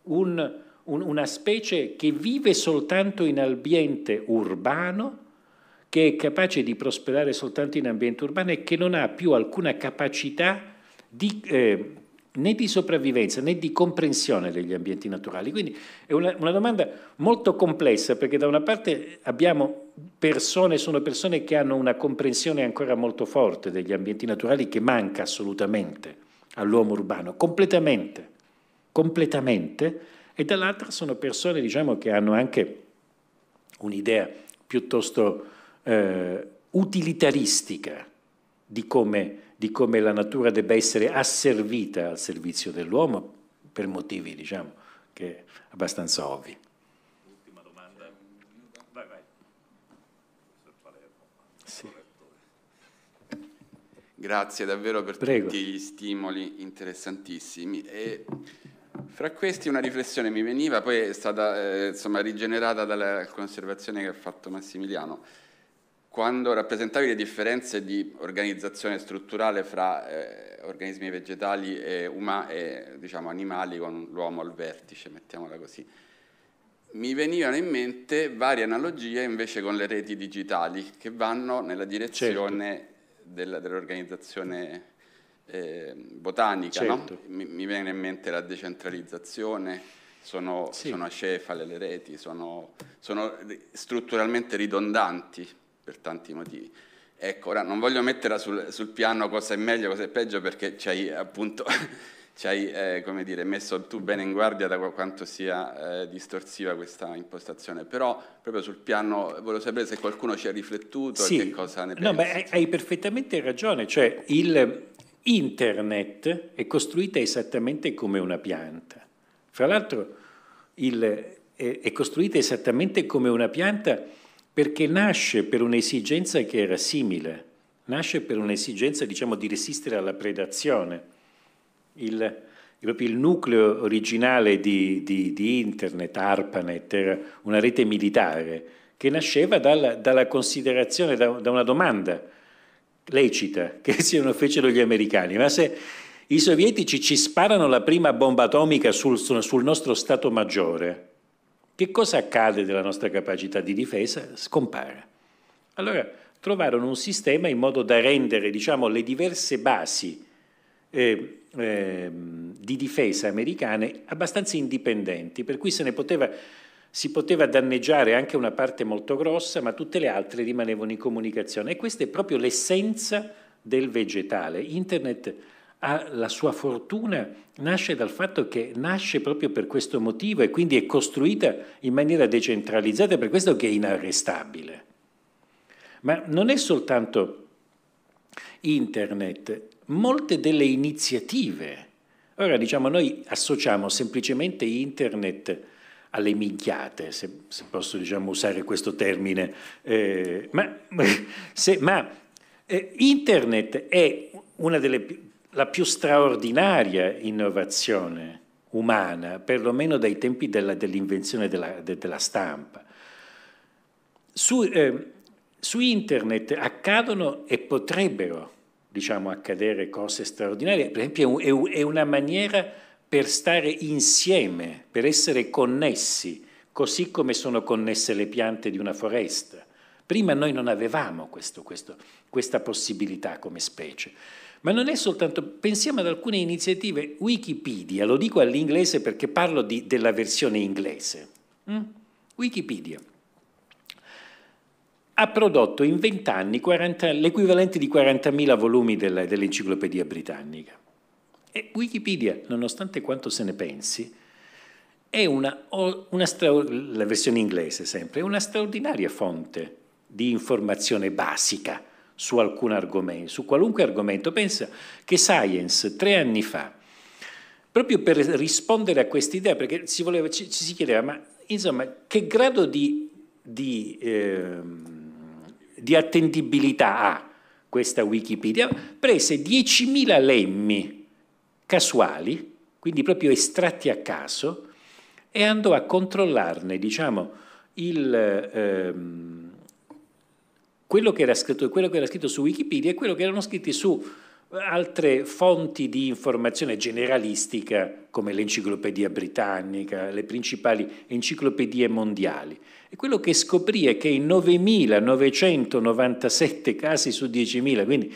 Un, un, una specie che vive soltanto in ambiente urbano che è capace di prosperare soltanto in ambiente urbano e che non ha più alcuna capacità di, eh, né di sopravvivenza né di comprensione degli ambienti naturali. Quindi è una, una, domanda molto complessa perché da una parte abbiamo persone, sono persone che hanno una comprensione ancora molto forte degli ambienti naturali che manca assolutamente all'uomo urbano, completamente, completamente, e dall'altra sono persone diciamo, che hanno anche un'idea piuttosto eh, utilitaristica di come, di come, la natura debba essere asservita al servizio dell'uomo per motivi diciamo che abbastanza ovvi. Ultima domanda. Vai, vai. Sì. Grazie davvero per Prego. tutti gli stimoli interessantissimi. E fra questi una riflessione mi veniva, poi è stata eh, insomma, rigenerata dalla conservazione che ha fatto Massimiliano quando rappresentavi le differenze di organizzazione strutturale fra eh, organismi vegetali e, uma- e diciamo, animali con l'uomo al vertice, mettiamola così. Mi venivano in mente varie analogie invece con le reti digitali che vanno nella direzione certo. della, dell'organizzazione eh, botanica. Certo. No? Mi, mi, viene in mente la decentralizzazione, sono, sì. sono acefale le reti, sono, sono strutturalmente ridondanti per tanti motivi. Ecco, ora non voglio mettere sul, sul piano cosa è meglio, cosa è peggio, perché ci hai appunto ci hai eh, dire, messo tu bene in guardia da quanto sia eh, distorsiva questa impostazione, però proprio sul piano, volevo sapere se qualcuno ci ha riflettuto sì. e che cosa ne pensa. No, beh, hai perfettamente ragione, cioè il internet è costruita esattamente come una pianta. Fra l'altro il, è, è costruita esattamente come una pianta perché nasce per un'esigenza che era simile, nasce per un'esigenza diciamo, di resistere alla predazione. Il, proprio il nucleo originale di, di, di, Internet, ARPANET, era una rete militare che nasceva dalla, dalla considerazione, da, da, una domanda lecita che si fecero gli americani. Ma se i sovietici ci sparano la prima bomba atomica sul, sul nostro Stato Maggiore, che cosa accade della nostra capacità di difesa? Scompare. Allora trovarono un sistema in modo da rendere diciamo, le diverse basi eh, eh, di difesa americane abbastanza indipendenti, per cui se ne poteva si poteva danneggiare anche una parte molto grossa, ma tutte le altre rimanevano in comunicazione. E questa è proprio l'essenza del vegetale. Internet ha la sua fortuna nasce dal fatto che nasce proprio per questo motivo e quindi è costruita in maniera decentralizzata, per questo che è inarrestabile. Ma non è soltanto internet, molte delle iniziative. Ora diciamo noi associamo semplicemente internet alle minchiate, se, se posso diciamo, usare questo termine, eh, ma, se, ma eh, internet è una delle la più straordinaria innovazione umana, perlomeno dai tempi della, dell'invenzione della, de, della stampa. Su, eh, su, internet accadono e potrebbero diciamo, accadere cose straordinarie, per esempio è, un, è una maniera per stare insieme, per essere connessi, così come sono connesse le piante di una foresta. Prima noi non avevamo questo, questo, questa possibilità come specie. Ma non è soltanto, pensiamo ad alcune iniziative Wikipedia, lo dico all'inglese perché parlo di, della versione inglese. Mm? Wikipedia ha prodotto in 20 anni 40, l'equivalente di 40.000 volumi della, dell'enciclopedia britannica. E Wikipedia, nonostante quanto se ne pensi, è una, una, la versione inglese sempre, è una straordinaria fonte di informazione basica su alcun argomento, su qualunque argomento. Pensa che Science tre anni fa, proprio per rispondere a quest'idea, perché si voleva, ci, ci, si chiedeva, ma insomma, che grado di, di, eh, di attendibilità ha questa Wikipedia? Prese 10.000 lemmi casuali, quindi proprio estratti a caso, e andò a controllarne, diciamo, il... Eh, quello che era scritto, quello che era scritto su Wikipedia e quello che erano scritti su altre fonti di informazione generalistica come l'enciclopedia britannica, le principali enciclopedie mondiali. E quello che scoprì è che in 9.997 casi su 10.000, quindi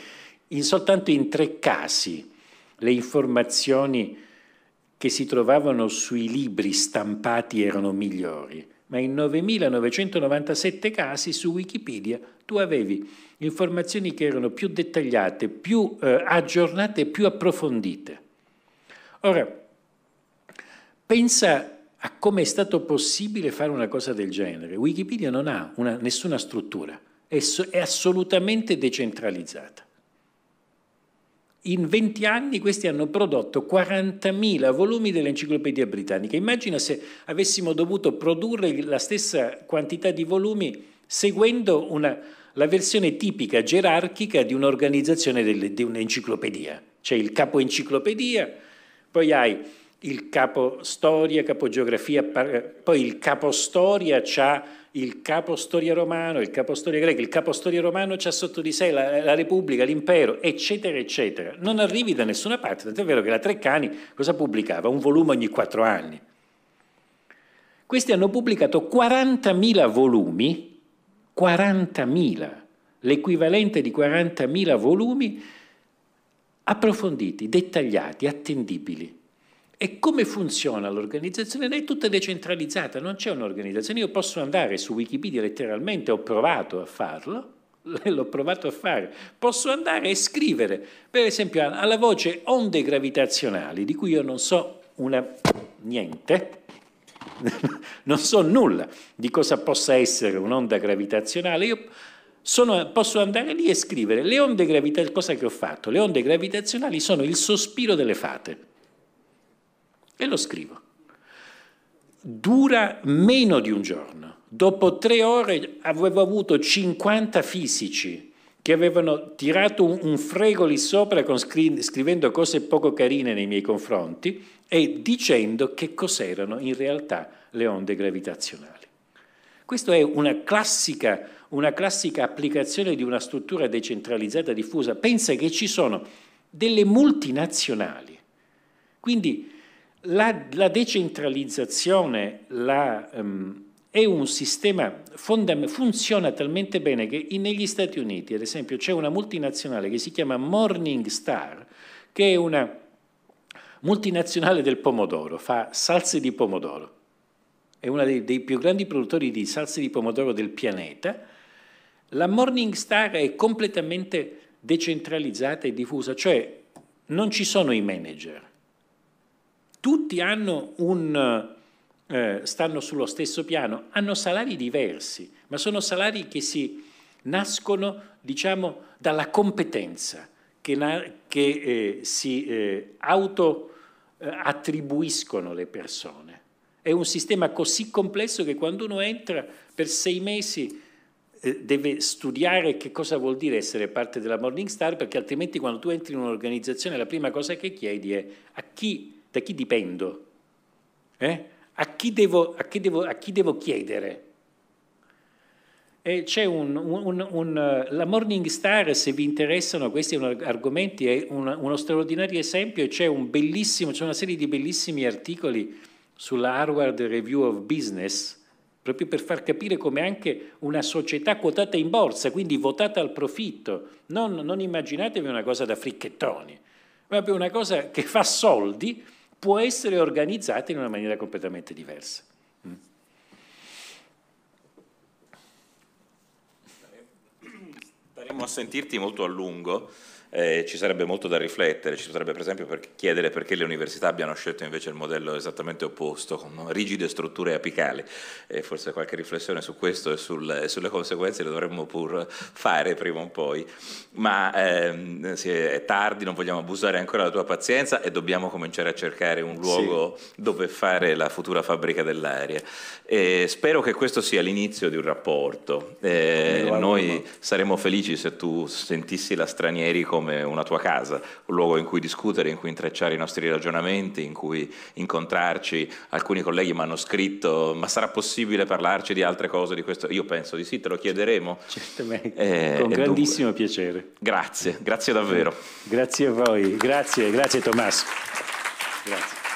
in soltanto in tre casi, le informazioni che si trovavano sui libri stampati erano migliori ma in 9.997 casi su Wikipedia tu avevi informazioni che erano più dettagliate, più eh, aggiornate e più approfondite. Ora, pensa a come è stato possibile fare una cosa del genere. Wikipedia non ha una, nessuna struttura, è, so, è assolutamente decentralizzata. In 20 anni questi hanno prodotto 40.000 volumi dell'enciclopedia britannica. Immagina se avessimo dovuto produrre la stessa quantità di volumi seguendo una, la versione tipica gerarchica di un'organizzazione delle, di un'enciclopedia. C'è il capo enciclopedia, poi hai il capo storia, capo geografia, poi il capo storia c'ha il capo storia romano, il capo storia greca, il capo storia romano c'ha sotto di sé la, la Repubblica, l'impero, eccetera, eccetera. Non arrivi da nessuna parte, tant'è vero che la Treccani cosa pubblicava? Un volume ogni quattro anni. Questi hanno pubblicato 40.000 volumi, 40.000, l'equivalente di 40.000 volumi approfonditi, dettagliati, attendibili e come funziona l'organizzazione? è tutta decentralizzata, non c'è un'organizzazione. Io posso andare su Wikipedia letteralmente, ho provato a farlo, l'ho provato a fare, posso andare e scrivere, per esempio, alla voce onde gravitazionali, di cui io non so una niente, non so nulla di cosa possa essere un'onda gravitazionale, io sono, posso andare lì e scrivere le onde gravitazionali, cosa che ho fatto? Le onde gravitazionali sono il sospiro delle fate e lo scrivo. Dura meno di un giorno. Dopo tre ore avevo avuto 50 fisici che avevano tirato un, frego lì sopra scri- scrivendo cose poco carine nei miei confronti e dicendo che cos'erano in realtà le onde gravitazionali. Questa è una classica, una classica applicazione di una struttura decentralizzata diffusa. Pensa che ci sono delle multinazionali, quindi la, la decentralizzazione la, um, è un sistema fondamentale, funziona talmente bene che negli Stati Uniti, ad esempio, c'è una multinazionale che si chiama Morningstar, che è una multinazionale del pomodoro, fa salse di pomodoro, è uno dei, dei più grandi produttori di salse di pomodoro del pianeta. La Morningstar è completamente decentralizzata e diffusa, cioè non ci sono i manager, tutti hanno un, eh, stanno sullo stesso piano, hanno salari diversi, ma sono salari che si nascono, diciamo, dalla competenza che, che eh, si eh, auto eh, attribuiscono le persone. È un sistema così complesso che quando uno entra per sei mesi eh, deve studiare che cosa vuol dire essere parte della Morningstar, perché altrimenti quando tu entri in un'organizzazione la prima cosa che chiedi è a chi da chi dipendo? Eh? A, chi devo, a, chi devo, a, chi devo, chiedere? Un, un, un, eh, la Morning Star, se vi interessano questi argomenti, è uno straordinario esempio. C'è, un c'è una serie di bellissimi articoli sulla Harvard Review of Business, proprio per far capire come anche una società quotata in borsa, quindi votata al profitto, non, non immaginatevi una cosa da fricchettoni, ma una cosa che fa soldi può essere organizzata in una maniera completamente diversa. Mm. Staremo a sentirti molto a lungo eh, ci sarebbe molto da riflettere, ci potrebbe per esempio per chiedere perché le università abbiano scelto invece il modello esattamente opposto, con rigide strutture apicali, eh, forse qualche riflessione su questo e, sul, e, sulle conseguenze le dovremmo pur fare prima o poi, ma ehm, è tardi, non vogliamo abusare ancora della tua pazienza e dobbiamo cominciare a cercare un luogo sì. dove fare la futura fabbrica dell'aria. Eh, spero che questo sia l'inizio di un rapporto, eh, noi saremmo felici se tu sentissi la stranieri come come una tua casa, un luogo in cui discutere, in cui intrecciare i nostri ragionamenti, in cui incontrarci. Alcuni colleghi mi hanno scritto, ma sarà possibile parlarci di altre cose di questo? Io penso di sì, te lo chiederemo. Certamente, eh, con grandissimo dunque. piacere. Grazie, grazie davvero. Grazie a voi, grazie, grazie Tommaso. Grazie.